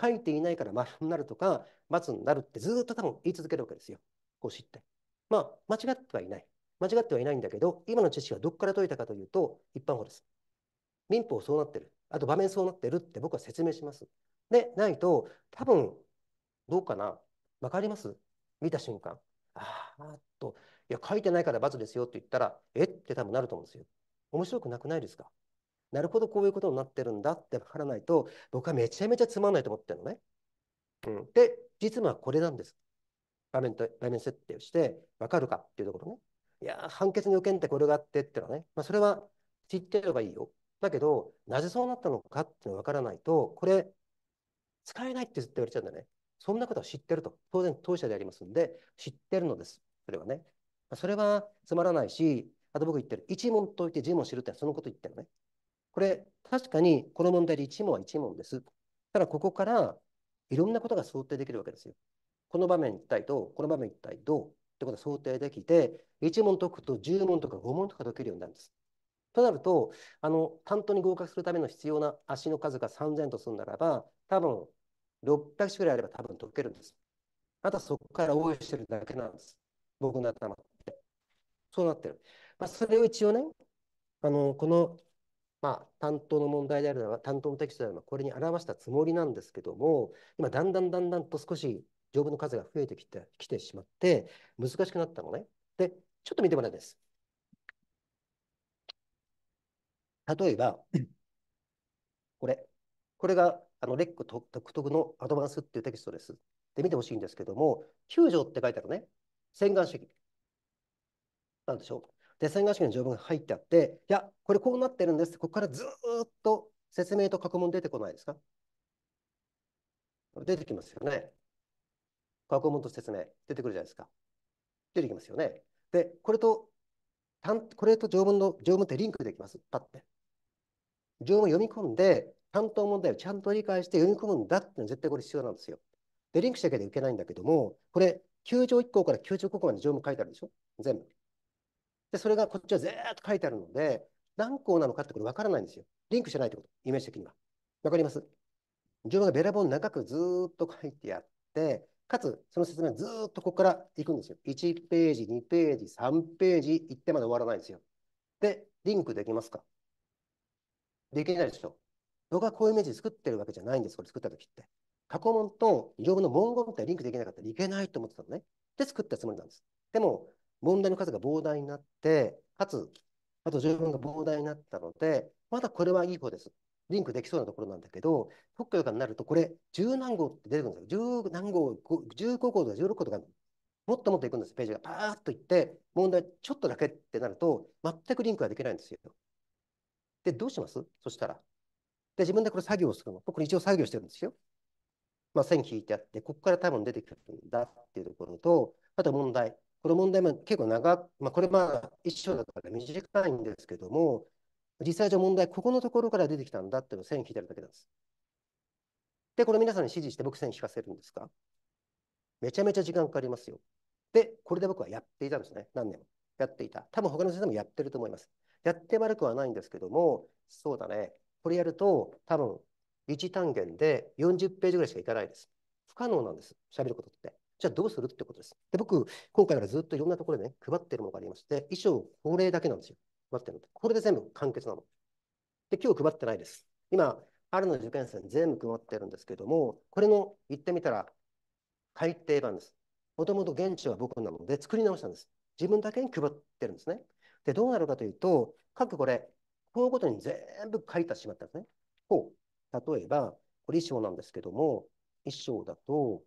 書いていないから丸になるとか、×になるってずっと多分言い続けるわけですよ。こう知って。まあ、間違ってはいない。間違ってはいないんだけど、今の知識はどこから解いたかというと、一般法です。民法そうなってる。あと場面そうなってるって僕は説明します。で、ないと、多分、どうかなわかります見た瞬間。ああ、と、いや、書いてないから罰ですよって言ったら、えって多分なると思うんですよ。面白くなくないですかなるほど、こういうことになってるんだってわからないと、僕はめちゃめちゃつまんないと思ってるのね。うん、で、実はこれなんです。場面と場面設定をして分かるかっていうところね。いや、判決の予見ってこれがあってってのはね、まあ、それは知ってればいいよ。だけど、なぜそうなったのかっていうのが分からないと、これ、使えないってずっと言われちゃうんだね。そんなことは知ってると。当然当事者でありますんで、知ってるのです。それはね。それはつまらないし、あと僕言ってる、一問解いて十問知るってそのこと言ってるね。これ、確かにこの問題で一問は一問です。ただ、ここからいろんなことが想定できるわけですよ。この場面一体どう、この場面一体どうってことが想定できて、1問解くと10問とか5問とか解けるようになるんです。となると、あの、担当に合格するための必要な足の数が3000とするならば、多分600種ぐらいあれば多分解けるんです。あとはそこから応援してるだけなんです。僕の頭って。そうなってる。まあ、それを一応ね、あの、この、まあ、担当の問題であれば、担当のテキストであれば、これに表したつもりなんですけども、今、だんだんだんだんと少し条文の数が増えてきてきてしまって、難しくなったのね。で、ちょっと見てもらいです。例えば、これ、これがあのレック独特のアドバンスっていうテキストです。で、見てほしいんですけども、9条って書いてあるね。洗顔主義。なんでしょう。で、洗顔主義の条文が入ってあって、いや、これこうなってるんですここからずっと説明と過去問出てこないですか出てきますよね。過去問と説明出てくるじゃないですか。出てきますよね。で、これと、これと条文の、条文ってリンクできます。パッて。条文読み込んで、担当問題をちゃんと理解して読み込むんだっていうのは絶対これ必要なんですよ。で、リンクしなきゃいけないんだけども、これ、9条1項から9条5項まで条文書いてあるでしょ全部。で、それがこっちはずっと書いてあるので、何項なのかってこれ分からないんですよ。リンクしてないってこと、イメージ的には。分かります条文がべらぼう長くずっと書いてあって、かつ、その説明ずっとここから行くんですよ。1ページ、2ページ、3ページ行ってまで終わらないんですよ。で、リンクできますかできないでしょ。僕はこういうイメージ作ってるわけじゃないんです、これ作った時って。過去問と業務の文言ってリンクできなかったらいけないと思ってたのね。で、作ったつもりなんです。でも、問題の数が膨大になって、かつ、あと条文が膨大になったので、まだこれはいい方です。リンクできそうなところなんだけど、特許とかになると、これ、十何号って出てくるんですよ。十何号、十五号とか十六号とか、もっともっといくんです、ページが。パーッといって、問題ちょっとだけってなると、全くリンクができないんですよ。で、どうしますそしたら。で、自分でこれ作業するの。僕、一応作業してるんですよ。まあ、線引いてあって、ここから多分出てくるんだっていうところと、あと問題。この問題も結構長、まあ、これまあ一章だから短いんですけども、実際じゃ問題、ここのところから出てきたんだっていうのを線引いてるだけなんです。で、これ皆さんに指示して僕線引かせるんですかめちゃめちゃ時間かかりますよ。で、これで僕はやっていたんですね。何年も。やっていた。多分他の先生もやってると思います。やって悪くはないんですけども、そうだね。これやると、多分1単元で40ページぐらいしかいかないです。不可能なんです。喋ることって。じゃあどうするってことです。で、僕、今回からずっといろんなところでね、配ってるものがありまして、衣装、法令だけなんですよ。待ってるこれで全部完結なの。で、今日配ってないです。今、春の受験生に全部配ってるんですけども、これの言ってみたら改訂版です。もともと現地は僕なので作り直したんです。自分だけに配ってるんですね。で、どうなるかというと、各これ、このことに全部書いてしまったんですね。こう。例えば、これ衣章なんですけども、衣章だと、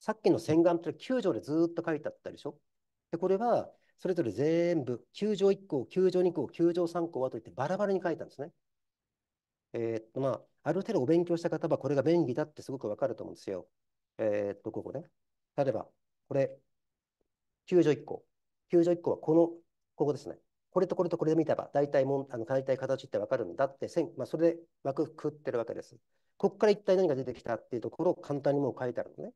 さっきの洗顔って9条でずっと書いてあったでしょ。で、これはそれぞれ全部、9条1項、9条2項、9条3項はといってバラバラに書いたんですね。えー、っと、まあ、ある程度お勉強した方はこれが便利だってすごくわかると思うんですよ。えー、っと、ここね。例えば、これ、9条1項。9条1項はこの、ここですね。これとこれとこれで見たら、大体もん、あの大体形ってわかるんだって、まあ、それで枠くってるわけです。ここから一体何が出てきたっていうところを簡単にもう書いてあるのね。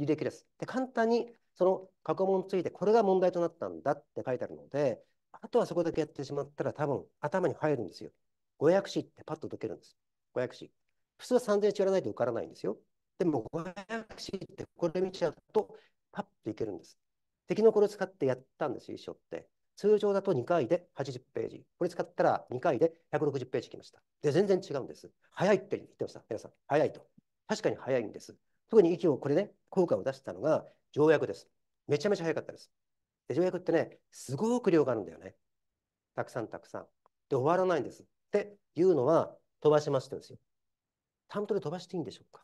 履歴です。で、簡単にその過去問についてこれが問題となったんだって書いてあるので、あとはそこだけやってしまったら多分頭に入るんですよ。500詞ってパッと解けるんです。500詞。普通は3000やらないと受からないんですよ。でも500詞ってこれ見ちゃうとパッといけるんです。敵のこれを使ってやったんですよ、一緒って。通常だと2回で80ページ。これ使ったら2回で160ページきました。で、全然違うんです。早いって言ってました、皆さん。早いと。確かに早いんです。特に息をこれね、効果を出したのが、条約です。めちゃめちゃ早かったです。で条約ってね、すごく量があるんだよね。たくさんたくさん。で、終わらないんです。っていうのは飛ばしましたんですよ。担当で飛ばしていいんでしょうか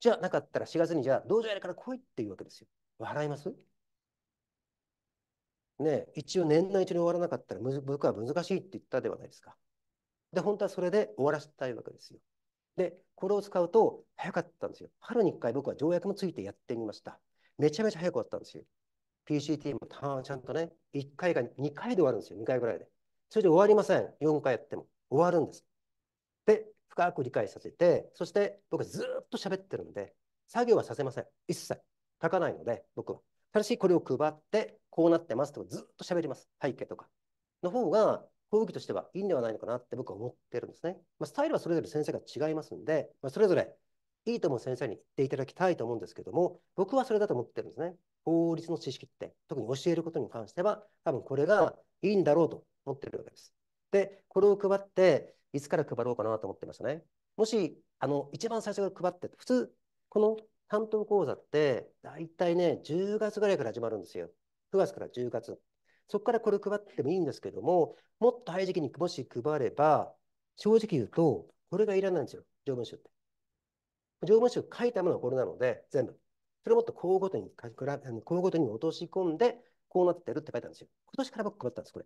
じゃなかったら4月にじゃあ道場やるから来いっていうわけですよ。笑いますね一応年内中に終わらなかったら僕は難しいって言ったではないですか。で、本当はそれで終わらせたいわけですよ。で、これを使うと早かったんですよ。春に1回僕は条約もついてやってみました。めちゃめちゃ早かったんですよ。PCT もたーちゃんとね、1回が2回で終わるんですよ。2回ぐらいで。それで終わりません。4回やっても。終わるんです。で、深く理解させて、そして僕はずっと喋ってるので、作業はさせません。一切。書かないので、僕は。ただし、これを配って、こうなってますとか、ずっと喋ります。背景とか。の方が、講義としてはいいんではないのかなって僕は思ってるんですね。まあ、スタイルはそれぞれ先生が違いますんで、まあ、それぞれいいと思う先生に言っていただきたいと思うんですけども、僕はそれだと思ってるんですね。法律の知識って、特に教えることに関しては、多分これがいいんだろうと思ってるわけです。で、これを配って、いつから配ろうかなと思ってましたね。もし、あの、一番最初から配って、普通、この担当講座って、だいたいね、10月ぐらいから始まるんですよ。9月から10月。そこからこれ配ってもいいんですけども、もっと早い時期にもし配れば、正直言うと、これがいらないんですよ、条文集って。条文集書いたものはこれなので、全部。それをもっとこうごとに、こうごとに落とし込んで、こうなってるって書いたんですよ。今年から僕配ったんです、これ。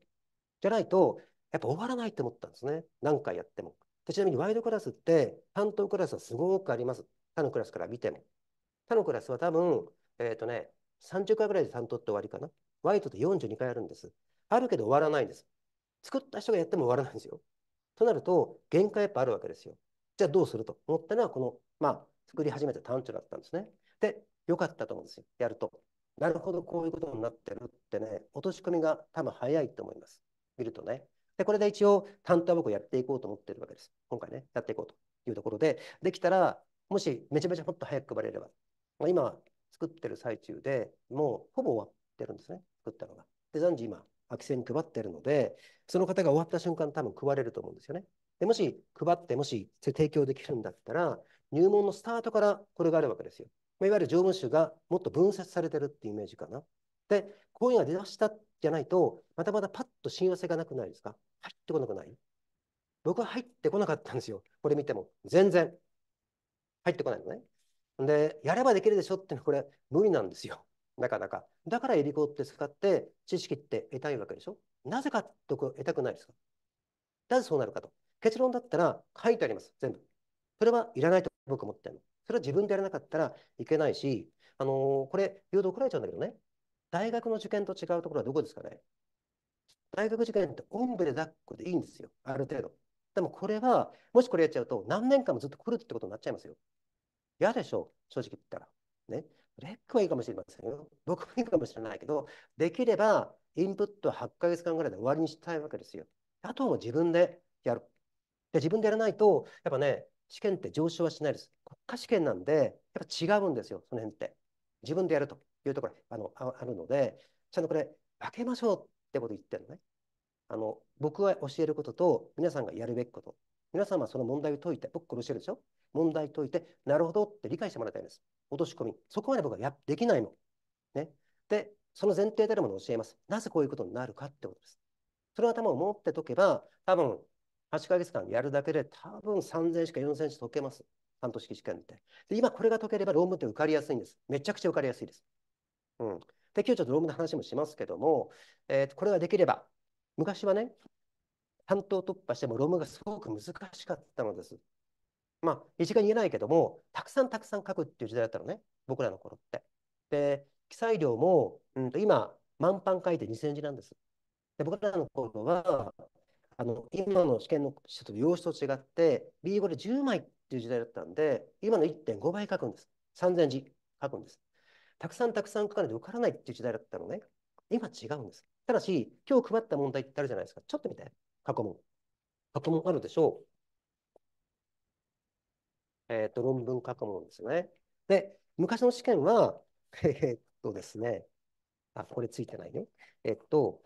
じゃないと、やっぱ終わらないって思ったんですね。何回やっても。ちなみにワイドクラスって、担当クラスはすごくあります。他のクラスから見ても。他のクラスは多分、えっ、ー、とね、30回ぐらいで担当って終わりかな。ワイトって42回あるんです。あるけど終わらないんです。作った人がやっても終わらないんですよ。となると、限界やっぱあるわけですよ。じゃあどうすると思ったのは、この、まあ、作り始めた単調だったんですね。で、良かったと思うんですよ。やると。なるほど、こういうことになってるってね、落とし込みが多分早いと思います。見るとね。で、これで一応、担当は僕やっていこうと思ってるわけです。今回ね、やっていこうというところで、できたら、もしめちゃめちゃもっと早く配れれば、ま今、作ってる最中でもうほぼ終わってるんですね。作ったのが。で、暫時今、空きに配ってるので、その方が終わった瞬間、多分配れると思うんですよね。でもし配って、もし提供できるんだったら、入門のスタートからこれがあるわけですよ。まいわゆる条務集がもっと分析されてるっていうイメージかな。で、こういうのが出だしたじゃないと、またまたパッと親和性がなくないですか入ってこなくない僕は入ってこなかったんですよ。これ見ても。全然。入ってこないのね。で、やればできるでしょってのは、これ無理なんですよ。なかなか。だからエリコって使って知識って得たいわけでしょなぜかと得たくないですかなぜそうなるかと。結論だったら書いてあります、全部。それはいらないと僕思ってるの。それは自分でやらなかったらいけないし、あのー、これ言うと怒られちゃうんだけどね。大学の受験と違うところはどこですかね大学受験っておんぶで抱っこでいいんですよ、ある程度。でもこれは、もしこれやっちゃうと何年間もずっと来るってことになっちゃいますよ。嫌でしょう、正直言ったら。ね。レックはいいかもしれませんよ。僕もいいかもしれないけど、できればインプット8ヶ月間ぐらいで終わりにしたいわけですよ。あとは自分でやる。で、自分でやらないと、やっぱね、試験って上昇はしないです。国家試験なんで、やっぱ違うんですよ、その辺って。自分でやるというところあのああるので、ちゃんとこれ、分けましょうってこと言ってるのね。あの、僕は教えることと、皆さんがやるべきこと。皆さんはその問題を解いて、僕これ教えるでしょ問題解いて、なるほどって理解してもらいたいんです。落とし込み。そこまで僕はやできないの。ね。で、その前提であるものを教えます。なぜこういうことになるかってことです。それは頭を持って解けば、多分8ヶ月間やるだけで多分3000しか4000しか解けます。半年式試験って。で、今これが解ければ論文って受かりやすいんです。めちゃくちゃ受かりやすいです。うん。で、今日ちょっと論文の話もしますけども、えー、これができれば、昔はね、担当突破しても論文がすごく難しかったのです。まあ、一概に言えないけども、たくさんたくさん書くっていう時代だったのね、僕らの頃って。で、記載量も、うんと、今、満版書いて2000字なんです。で、僕らの頃は、あの今の試験のちょっと用紙と違って、B5 で10枚っていう時代だったんで、今の1.5倍書くんです。3000字書くんです。たくさんたくさん書かないと受からないっていう時代だったのね。今違うんです。ただし、今日配った問題ってあるじゃないですか。ちょっと見て。過去問。過去問あるでしょう。えっ、ー、と、論文書くもんですよね。で、昔の試験は、えー、っとですね、あ、これついてないね。えっと、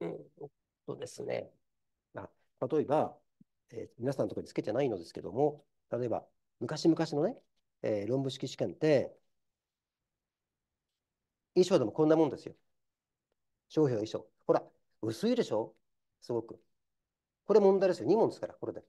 えー、っとですね、あ、例えば、えー、皆さんのところにつけてないのですけども、例えば、昔々のね、えー、論文式試験って、衣装でもこんなもんですよ。商標衣装。ほら、薄いでしょすごく。これ問題ですよ。2問ですから、これで。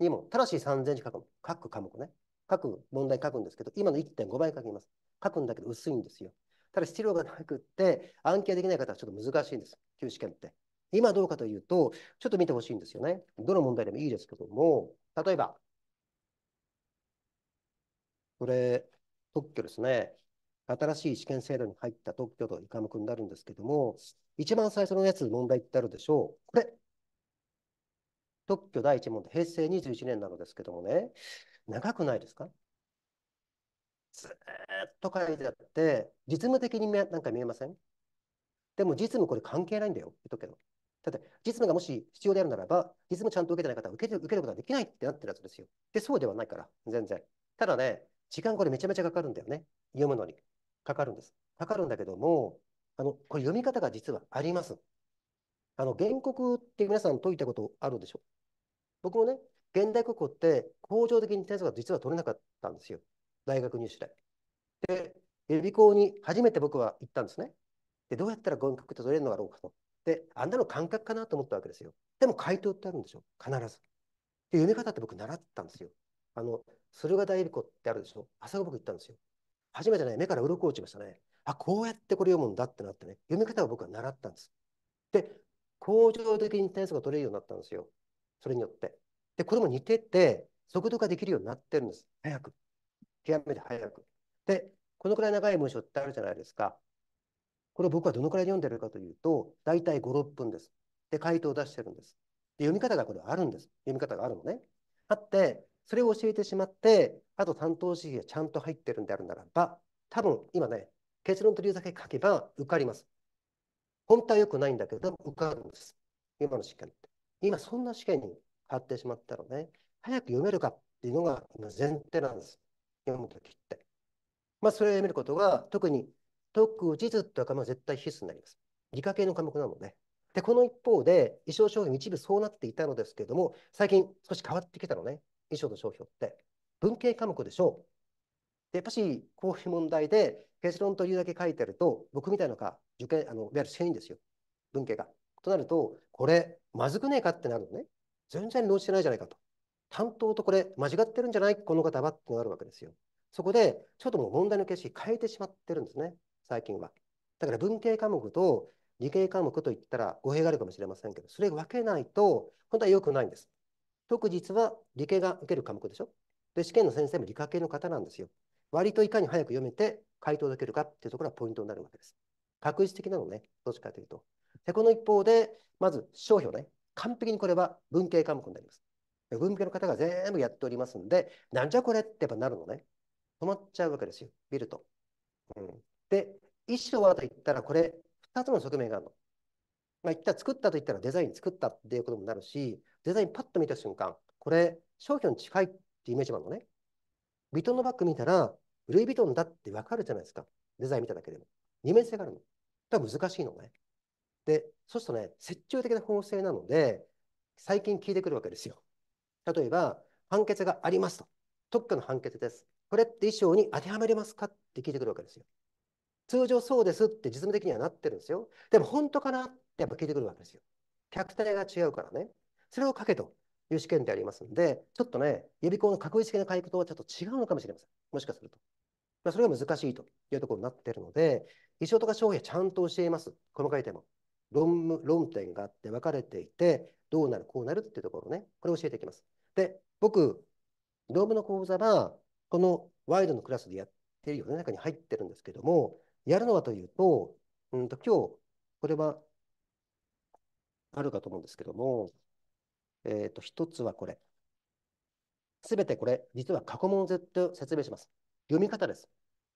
にも、ただし3000字書くの。各科目ね。各問題書くんですけど、今の1.5倍書きます。書くんだけど薄いんですよ。ただ質量がなくって、暗記できない方はちょっと難しいんです。旧試験って。今どうかというと、ちょっと見てほしいんですよね。どの問題でもいいですけども、例えば、これ、特許ですね。新しい試験制度に入った特許という科目になるんですけども、一番最初のやつ問題ってあるでしょう。これ、特許第1問平成21年なのですけどもね、長くないですかずっと書いてあって、実務的になんか見えませんでも実務これ関係ないんだよ、言っとくけど。だって実務がもし必要であるならば、実務ちゃんと受けてない方は受ける受けることができないってなってるやつですよ。で、そうではないから、全然。ただね、時間これめちゃめちゃかかるんだよね。読むのに。かかるんです。かかるんだけども、あの、これ読み方が実はあります。あの、原告って皆さん解いたことあるでしょ僕もね、現代国語って恒常的に点数が実は取れなかったんですよ。大学入試で。で、予備校に初めて僕は行ったんですね。で、どうやったら合格って取れるのだろうかと。で、あんなの感覚かなと思ったわけですよ。でも回答ってあるんでしょ必ず。で、読み方って僕習ったんですよ。あの、駿河台予備校ってあるでしょ朝ご僕行ったんですよ。初めてね、目から鱗落ちましたね。あ、こうやってこれ読むんだってなってね、読み方を僕は習ったんです。で、恒常的に点数が取れるようになったんですよ。それによって。で、これも似てて、速度化できるようになってるんです。早く。極めて早く。で、このくらい長い文章ってあるじゃないですか。これを僕はどのくらい読んでるかというと、大体5、6分です。で、回答を出してるんです。で、読み方がこれあるんです。読み方があるのね。あって、それを教えてしまって、あと担当指示がちゃんと入ってるんであるならば、多分今ね、結論と理由だけ書けば受かります。本当は良くないんだけど、受かるんです。今の試験。今そんな試験に変ってしまったのね、早く読めるかっていうのが今前提なんです。読むときって。まあ、それを読めることが、特に、特実という科目は絶対必須になります。理科系の科目なので。で、この一方で、衣装商品一部そうなっていたのですけれども、最近少し変わってきたのね。衣装と商標って。文系科目でしょう。で、やっぱし、こういう問題で、結論というだけ書いてると、僕みたいなのが受験、あの、いわゆる繊維ですよ。文系が。となると、これ、まずくねえかってなるのね。全然論じてないじゃないかと。担当とこれ、間違ってるんじゃないこの方はってなるわけですよ。そこで、ちょっともう問題の形式変えてしまってるんですね、最近は。だから文系科目と理系科目といったら語弊があるかもしれませんけど、それ分けないと、本当は良くないんです。特実は理系が受ける科目でしょで、試験の先生も理科系の方なんですよ。割といかに早く読めて回答できるかっていうところがポイントになるわけです。確実的なのね、どっちかというと。でこの一方で、まず商標ね、完璧にこれは文系科目になります。文系の方が全部やっておりますんで、なんじゃこれってやっぱなるのね。止まっちゃうわけですよ、見ると。うん、で、衣章はと言ったら、これ、2つの側面があるの。まあ、言った作ったと言ったらデザイン作ったっていうことになるし、デザインパッと見た瞬間、これ、商標に近いってイメージなのね。ビトンのバッグ見たら、ルイ・ヴィトンだってわかるじゃないですか。デザイン見ただけでも。二面性があるの。だから難しいのね。で、そうするとね、折衷的な法制なので、最近聞いてくるわけですよ。例えば、判決がありますと。特許の判決です。これって衣装に当てはめれますかって聞いてくるわけですよ。通常そうですって実務的にはなってるんですよ。でも本当かなってやっぱ聞いてくるわけですよ。客体が違うからね。それを書けという試験でありますんで、ちょっとね、予備校の確率的な回答とはちょっと違うのかもしれません。もしかすると。まあ、それが難しいというところになっているので、衣装とか商品はちゃんと教えます。細かい点も。論論点があって分かれていて、どうなる、こうなるっていうところね、これを教えていきます。で、僕、論文の講座は、このワイドのクラスでやってるよね、中に入ってるんですけども、やるのはというと、うんと今日、これはあるかと思うんですけども、えっ、ー、と、一つはこれ。すべてこれ、実は過去問を絶対説明します。読み方です。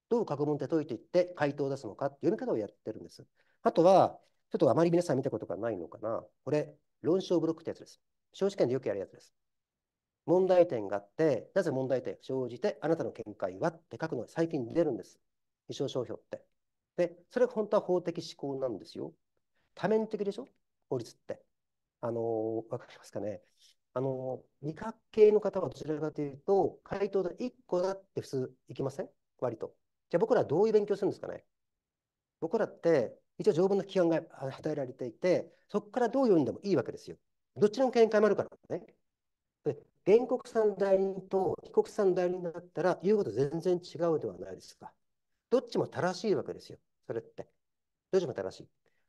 どう過去問って解いていって回答を出すのかって読み方をやってるんです。あとは、ちょっとあまり皆さん見たことがないのかな。これ、論証ブロックってやつです。司法試験でよくやるやつです。問題点があって、なぜ問題点が生じて、あなたの見解はって書くのが最近出るんです。意常商標って。で、それが本当は法的思考なんですよ。多面的でしょ法律って。あのー、わかりますかね。あのー、理科系の方はどちらかというと、回答で1個だって普通いきません割と。じゃあ僕らどういう勉強するんですかね僕らって一応条文の規範が与えられていて、そこからどう読んでもいいわけですよ。どちらの見解もあるからね。で原告さん代理人と被告さん代理人だったら言うこと全然違うではないですか。どっちも正しいわけですよ。それって。どっちも正しい。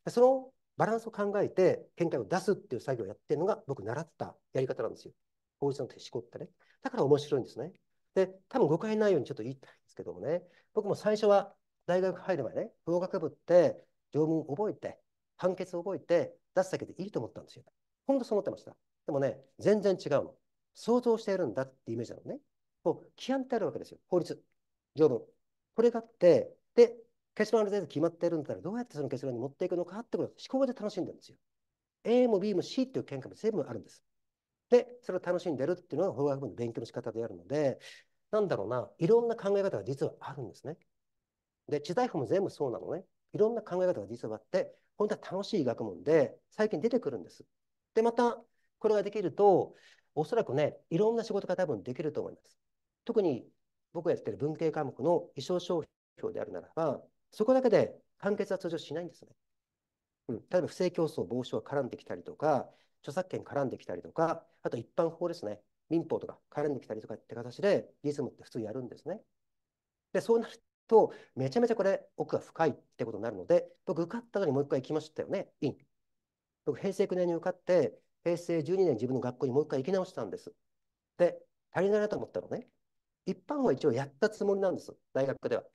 そのバランスを考えて見解を出すっていう作業をやってるのが僕習ったやり方なんですよ。法律の思考ってね。だから面白いんですね。で、多分誤解ないようにちょっと言いたいんですけどもね、僕も最初は大学入る前ね、法学部って条文覚えて、判決覚えて、出すだけでいいと思ったんですよ。ほんとそう思ってました。でもね、全然違うの。想像してやるんだってイメージなのね。こう、規範ってあるわけですよ。法律、条文。これがあって、で、結論が全然決まっているんだったら、どうやってその結論に持っていくのかってことを思考で楽しんでるんですよ。A も B も C っていう見解も全部あるんです。で、それを楽しんでるっていうのが法学部の勉強の仕方であるので、なんだろうな、いろんな考え方が実はあるんですね。で、知財法も全部そうなのね。いろんな考え方が実はあって、本当は楽しい学問で最近出てくるんです。で、また、これができると、おそらくね、いろんな仕事が多分できると思います。特に僕がやってる文系科目の衣装商標であるならば、そこだけで判決は通常しないんですね。うん、例えば不正競争防止が絡んできたりとか、著作権絡んできたりとか、あと一般法ですね、民法とか絡んできたりとかって形でリズムって普通やるんですね。で、そうなると、めちゃめちゃこれ、奥が深いってことになるので、僕、受かったのにもう一回行きましたよね、ン。僕、平成9年に受かって、平成12年自分の学校にもう一回行き直したんです。で、足りないなと思ったのね。一般は一応やったつもりなんです、大学では。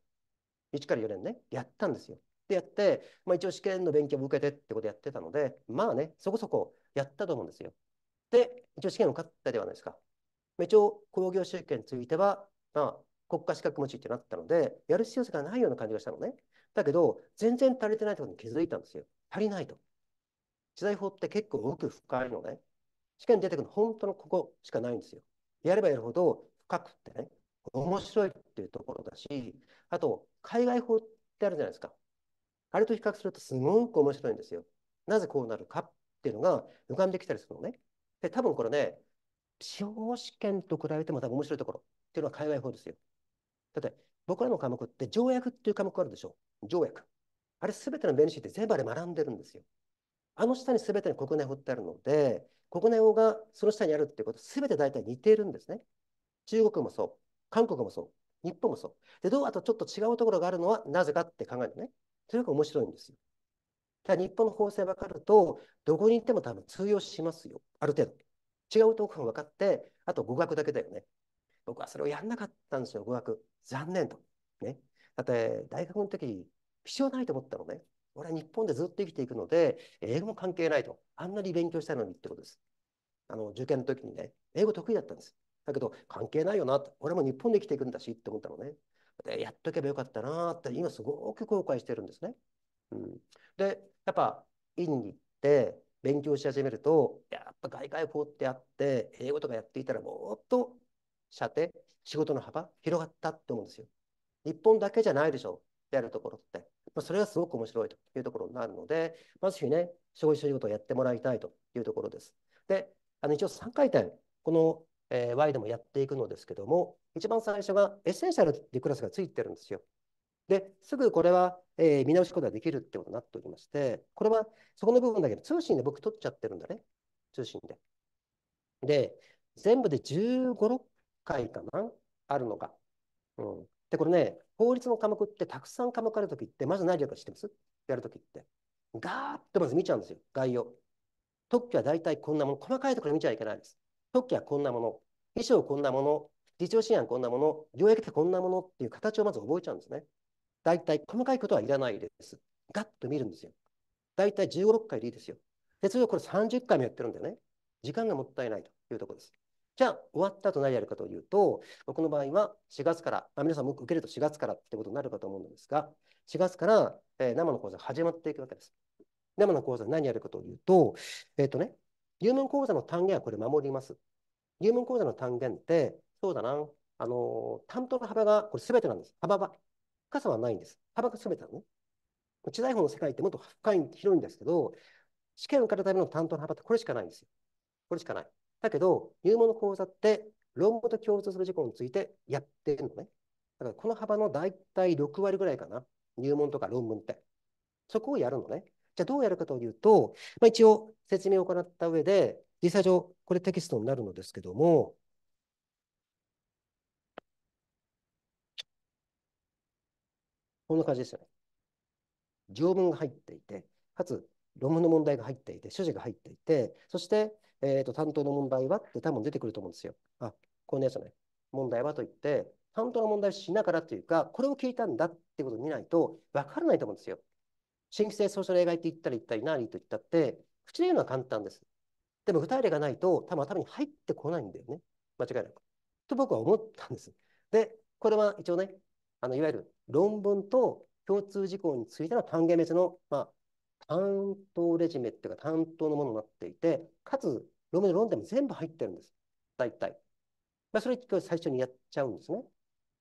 1から4年ね、やったんですよ。で、やって、まあ、一応試験の勉強も受けてってことやってたので、まあね、そこそこやったと思うんですよ。で、一応試験を受かったではないですか。一応、工業集権については、まあ、国家資格持ちってなったので、やる必要性がないような感じがしたのね。だけど、全然足りてないところに気づいたんですよ。足りないと。知財法って結構奥深いのね。試験に出てくるの本当のここしかないんですよ。やればやるほど深くってね、面白いっていうところだし、あと、海外法ってあるじゃないですか。あれと比較するとすごく面白いんですよ。なぜこうなるかっていうのが浮かんできたりするのね。で、多分これね、司法試験と比べても多分面白いところっていうのは海外法ですよ。だって僕らの科目って条約っていう科目あるでしょ条約。あれすべての弁理士って全部あれ学んでるんですよ。あの下にすべての国内法ってあるので、国内法がその下にあるっていうこと、すべて大体似ているんですね。中国もそう、韓国もそう、日本もそう。で、どうあとちょっと違うところがあるのはなぜかって考えるね。とにかく面白いんですよ。ただ日本の法制分かると、どこに行っても多分通用しますよ。ある程度。違うところ分かって、あと語学だけだよね。僕はそれをやんなかったんですよ、語学。残念と。ね。だって、大学の時、必要ないと思ったのね。俺は日本でずっと生きていくので、英語も関係ないと。あんなに勉強したいのにってことです。あの、受験の時にね、英語得意だったんです。だけど、関係ないよな。俺も日本で生きていくんだしって思ったのね。で、やっとけばよかったなって、今すごく後悔してるんですね。うん。で、やっぱ、院に行って、勉強し始めると、やっぱ外医法ってあって、英語とかやっていたらもっと射程、仕事の幅、広がったって思うんですよ。日本だけじゃないでしょう、やるところって。まあ、それがすごく面白いというところになるので、まずね、消費者仕事をやってもらいたいというところです。で、あの一応3回転、この、え Y でもやっていくのですけども、一番最初がエッセンシャルっていうクラスがついてるんですよ。で、すぐこれは、えー、見直しことができるってことになっておりまして、これはそこの部分だけど、通信で僕取っちゃってるんだね。通信で。で、全部で15、6回かなあるのが。うん。で、これね、法律の科目ってたくさん科目あるときって、まず何やるか知ってますやるときって。ガーッとまず見ちゃうんですよ、概要。特許は大体こんなもの、細かいところ見ちゃいけないです。特許はこんなもの、衣装こんなもの、実用。支案こんなもの、領域ってこんなものっていう形をまず覚えちゃうんですね。大体細かいことはいらないです。ガッと見るんですよ。大体15、6回でいいですよ。で、通常これ30回もやってるんでね、時間がもったいないというところです。じゃあ終わった後何やるかというと、この場合は4月から、まあ、皆さんも受けると4月からってことになるかと思うんですが、4月から、えー、生の講座始まっていくわけです。生の講座何やるかというと、えっ、ー、とね、入門講座の単元はこれ守ります。入門講座の単元って、そうだな、あのー、担当の幅がこれ全てなんです。幅は。深さはないんです。幅が全てなのね。知財法の世界ってもっと深い、広いんですけど、試験を受かるための担当の幅ってこれしかないんですよ。これしかない。だけど、入門の講座って論文と共通する事項についてやってるのね。だからこの幅の大体6割ぐらいかな。入門とか論文って。そこをやるのね。じゃあどうやるかというと、まあ、一応説明を行った上で、実際上、これテキストになるのですけども、こんな感じですよね。条文が入っていて、かつ論文の問題が入っていて、所持が入っていて、そしてえー、と、担当の問題はって多分出てくると思うんですよ。あ、このやつね、問題はと言って、担当の問題をしながらというか、これを聞いたんだってことを見ないと分からないと思うんですよ。新規性ソーシャル映画って言ったり言ったり何と言ったって、口で言うのは簡単です。でも具体例がないと多分頭に入ってこないんだよね。間違いなく。と僕は思ったんです。で、これは一応ね、あのいわゆる論文と共通事項についての単元別の、まあ、担当レジメっていうか担当のものになっていて、かつ論文の論点も全部入ってるんです。大体。まあ、それ日最初にやっちゃうんですね。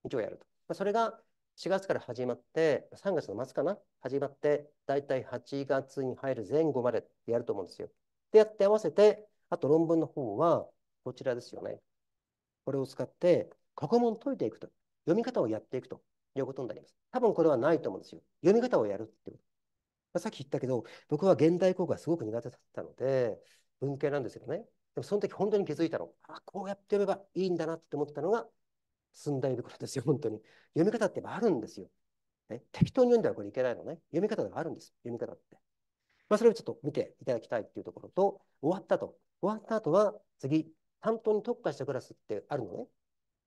一応やると。まあ、それが4月から始まって、3月の末かな始まって、大体8月に入る前後までやると思うんですよ。で、やって合わせて、あと論文の方は、こちらですよね。これを使って、過去問解いていくと。読み方をやっていくということになります。多分これはないと思うんですよ。読み方をやるっていう。まあ、さっき言ったけど、僕は現代国語がすごく苦手だったので、文系なんですけどね。でもその時本当に気づいたの。あ、こうやって読めばいいんだなって思ったのが、寸大袋ですよ、本当に。読み方ってあるんですよ。ね、適当に読んだらこれいけないのね。読み方があるんです、読み方って。まあ、それをちょっと見ていただきたいっていうところと、終わったと。終わった後は、次、担当に特化したクラスってあるのね。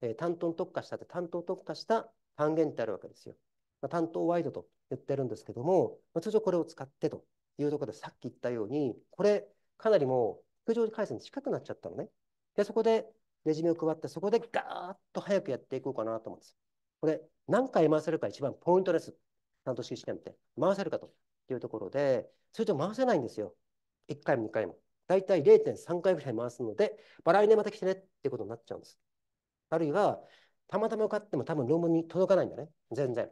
えー、担当に特化したって、担当に特化した単元ってあるわけですよ。まあ、担当ワイドと言ってるんですけども、まあ、通常これを使ってというところで、さっき言ったように、これ、かなりもう、通常回線に近くなっちゃったのね。で、そこでレジュメを配って、そこでガーッと早くやっていこうかなと思うんです。これ、何回回せるか一番ポイントです。担当試験って。回せるかというところで、通常回せないんですよ。1回も2回も。だいたい0.3回ぐらい回すので、バラ来ネまた来てねってことになっちゃうんです。あるいは、たまたま受かっても多分論文に届かないんだね。全然。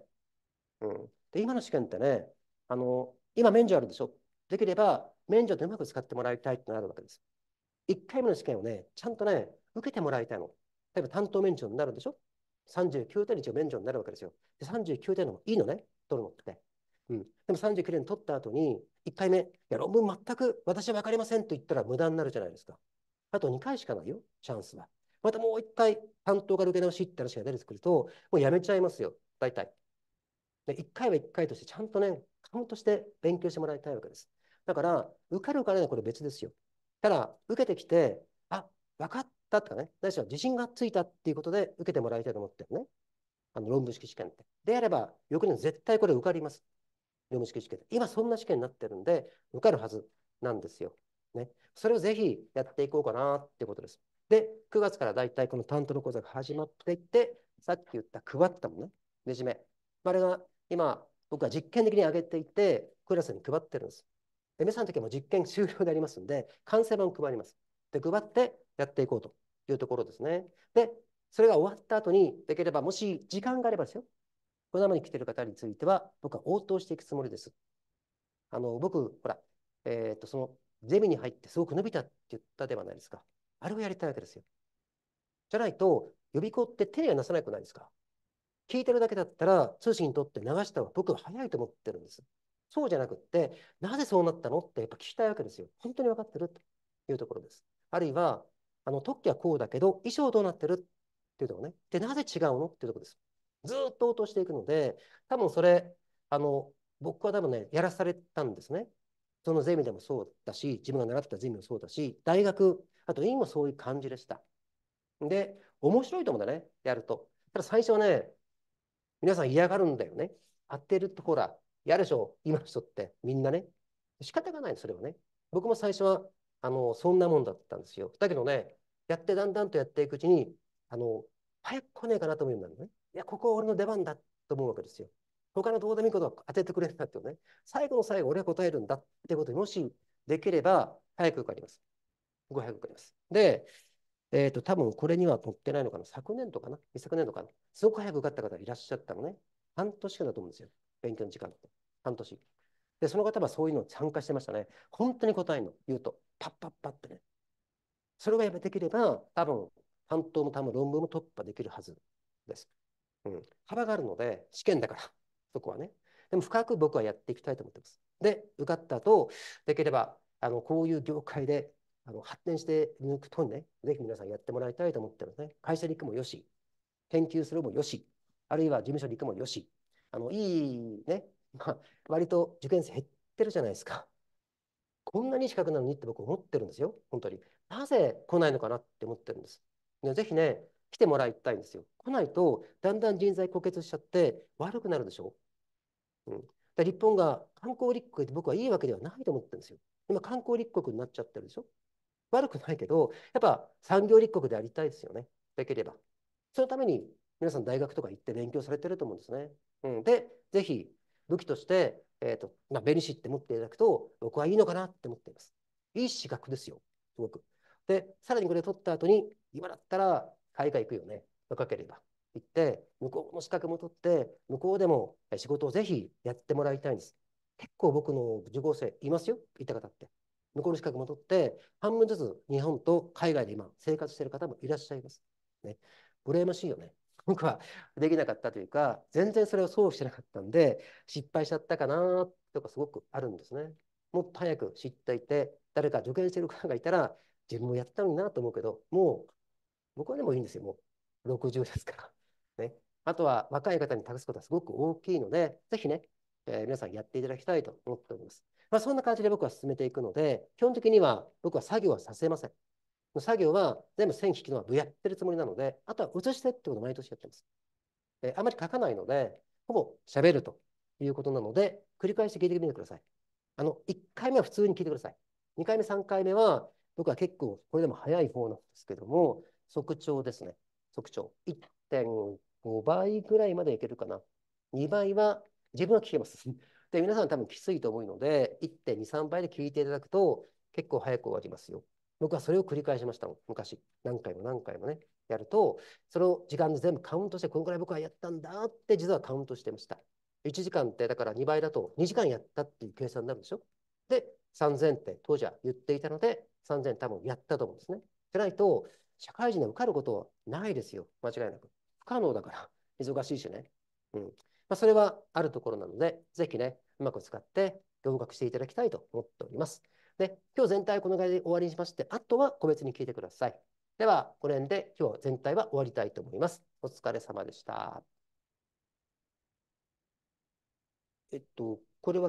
うん、で今の試験ってねあの今免除あるでしょできれば免除でうまく使ってもらいたいってなるわけです。1回目の試験をねちゃんとね受けてもらいたいの。例えば担当免除になるでしょ ?39 点一応免除になるわけですよ。で39点のもいいのね取るのって。うん、でも39点取った後に1回目いや論文全く私は分かりませんと言ったら無駄になるじゃないですか。あと2回しかないよチャンスは。またもう1回担当から受け直しって話が出てくるともうやめちゃいますよ大体。で、1回は1回としてちゃんとね、カウントして勉強してもらいたいわけです。だから、受かるからないこれ別ですよ。ただ、受けてきて、あ、分かったとかね、ないしは自信がついたっていうことで受けてもらいたいと思ってるね。あの論文式試験って。であれば、翌年絶対これ受かります。論文式試験。今そんな試験になってるんで、受かるはずなんですよ。ね。それをぜひやっていこうかなってことです。で、9月からだいたいこの担当の講座が始まっていって、さっき言った配ったもんね、ねじめ。あれが今、僕は実験的に上げていて、クラスに配ってるんです。皆さんの時はもう実験終了でありますんで、完成版配ります。で、配ってやっていこうというところですね。で、それが終わった後に、できれば、もし時間があればですよ。このままに来ている方については、僕は応答していくつもりです。あの、僕、ほら、えっ、と、その、ゼミに入ってすごく伸びたって言ったではないですか。あれをやりたいわけですよ。じゃないと、予備校って手にはなさなくないですか。聞いてるだけだったら、通信にとって流した方が僕は早いと思ってるんです。そうじゃなくって、なぜそうなったのってやっぱ聞きたいわけですよ。本当に分かってるというところです。あるいは、あの特許はこうだけど、衣装どうなってるっていうとこね。で、なぜ違うのっていうとこです。ずっと落としていくので、多分それ、あの、僕は多分ね、やらされたんですね。そのゼミでもそうだし、自分が習ってたゼミもそうだし、大学、あと院もそういう感じでした。で、面白いと思うんだね、やると。ただ最初はね、皆さん嫌がるんだよね。ってるころほら、嫌でしょ今の人ってみんなね。仕方がないそれはね。僕も最初は、あの、そんなもんだったんですよ。だけどね、やってだんだんとやっていくうちに、あの、早く来ねえかなと思うようになるのね。いや、ここは俺の出番だと思うわけですよ。他のどうでもいいことは当ててくれるんだってね。最後の最後、俺は答えるんだってことにもしできれば、早く受かります。500受かります。で、えっ、ー、と、多分これには載ってないのかな。昨年度かな昨年度かなすごく早く受かった方いらっしゃったのね。半年間だと思うんですよ。勉強の時間って。半年。で、その方はそういうのを参加してましたね。本当に答えの言うと、パッパッパってね。それがやめてきれば、多分、半島も多分論文も突破できるはずです。うん。幅があるので、試験だから、そこはね。でも深く僕はやっていきたいと思ってます。で、受かった後、できれば、あの、こういう業界であの発展して抜くとね、ぜひ皆さんやってもらいたいと思ってますね。会社に行くもよし、研究するもよし、あるいは事務所に行くもよし、あのいいね、まあ、割と受験生減ってるじゃないですか。こんなに資格なのにって僕思ってるんですよ、本当に。なぜ来ないのかなって思ってるんです。ね、ぜひね、来てもらいたいんですよ。来ないと、だんだん人材枯渇しちゃって悪くなるでしょ。うん、で日本が観光立国で僕はいいわけではないと思ってるんですよ。今、観光立国になっちゃってるでしょ。悪くないけど、やっぱ産業立国でありたいですよね。できれば。そのために皆さん大学とか行って勉強されてると思うんですね。うん、で、ぜひ武器として、えーとまあ、ベニシって持っていただくと、僕はいいのかなって思っています。いい資格ですよ、すごく。で、さらにこれ取った後に、今だったら海外行くよね、若ければ。行って、向こうの資格も取って、向こうでも仕事をぜひやってもらいたいんです。結構僕の受講生いますよ、行った方って。向こうの資格も取って、半分ずつ日本と海外で今生活している方もいらっしゃいます。ね。羨ましいよね。僕はできなかったというか、全然それをそうしてなかったんで、失敗しちゃったかなとかすごくあるんですね。もっと早く知っていて、誰か受験してる方がいたら、自分もやったのになと思うけど、もう、僕はでもいいんですよ、もう。60ですから。ね。あとは若い方に託すことはすごく大きいので、ぜひね、えー、皆さんやっていただきたいと思っております。まあ、そんな感じで僕は進めていくので、基本的には僕は作業はさせません。作業は全部線引きのはぶやってるつもりなので、あとは写してってことを毎年やってます。えあまり書かないので、ほぼ喋るということなので、繰り返して聞いてみてください。あの、1回目は普通に聞いてください。2回目、3回目は、僕は結構、これでも早い方なんですけども、速聴ですね。速聴。1.5倍ぐらいまでいけるかな。2倍は自分は聞けます。で、皆さん多分きついと思うので、1.2、3倍で聞いていただくと、結構早く終わりますよ。僕はそれを繰り返しました昔。何回も何回もね、やると、その時間で全部カウントして、このくらい僕はやったんだって、実はカウントしてました。1時間って、だから2倍だと2時間やったっていう計算になるでしょ。で、3000って当時は言っていたので、3000多分やったと思うんですね。じゃないと、社会人で受かることはないですよ。間違いなく。不可能だから。忙しいしね。うん。まあ、それはあるところなので、ぜひね、うまく使って合格していただきたいと思っております。で、今日全体このぐらいで終わりにしまして、あとは個別に聞いてください。では、この辺で今日全体は終わりたいと思います。お疲れ様でした。えっと、これは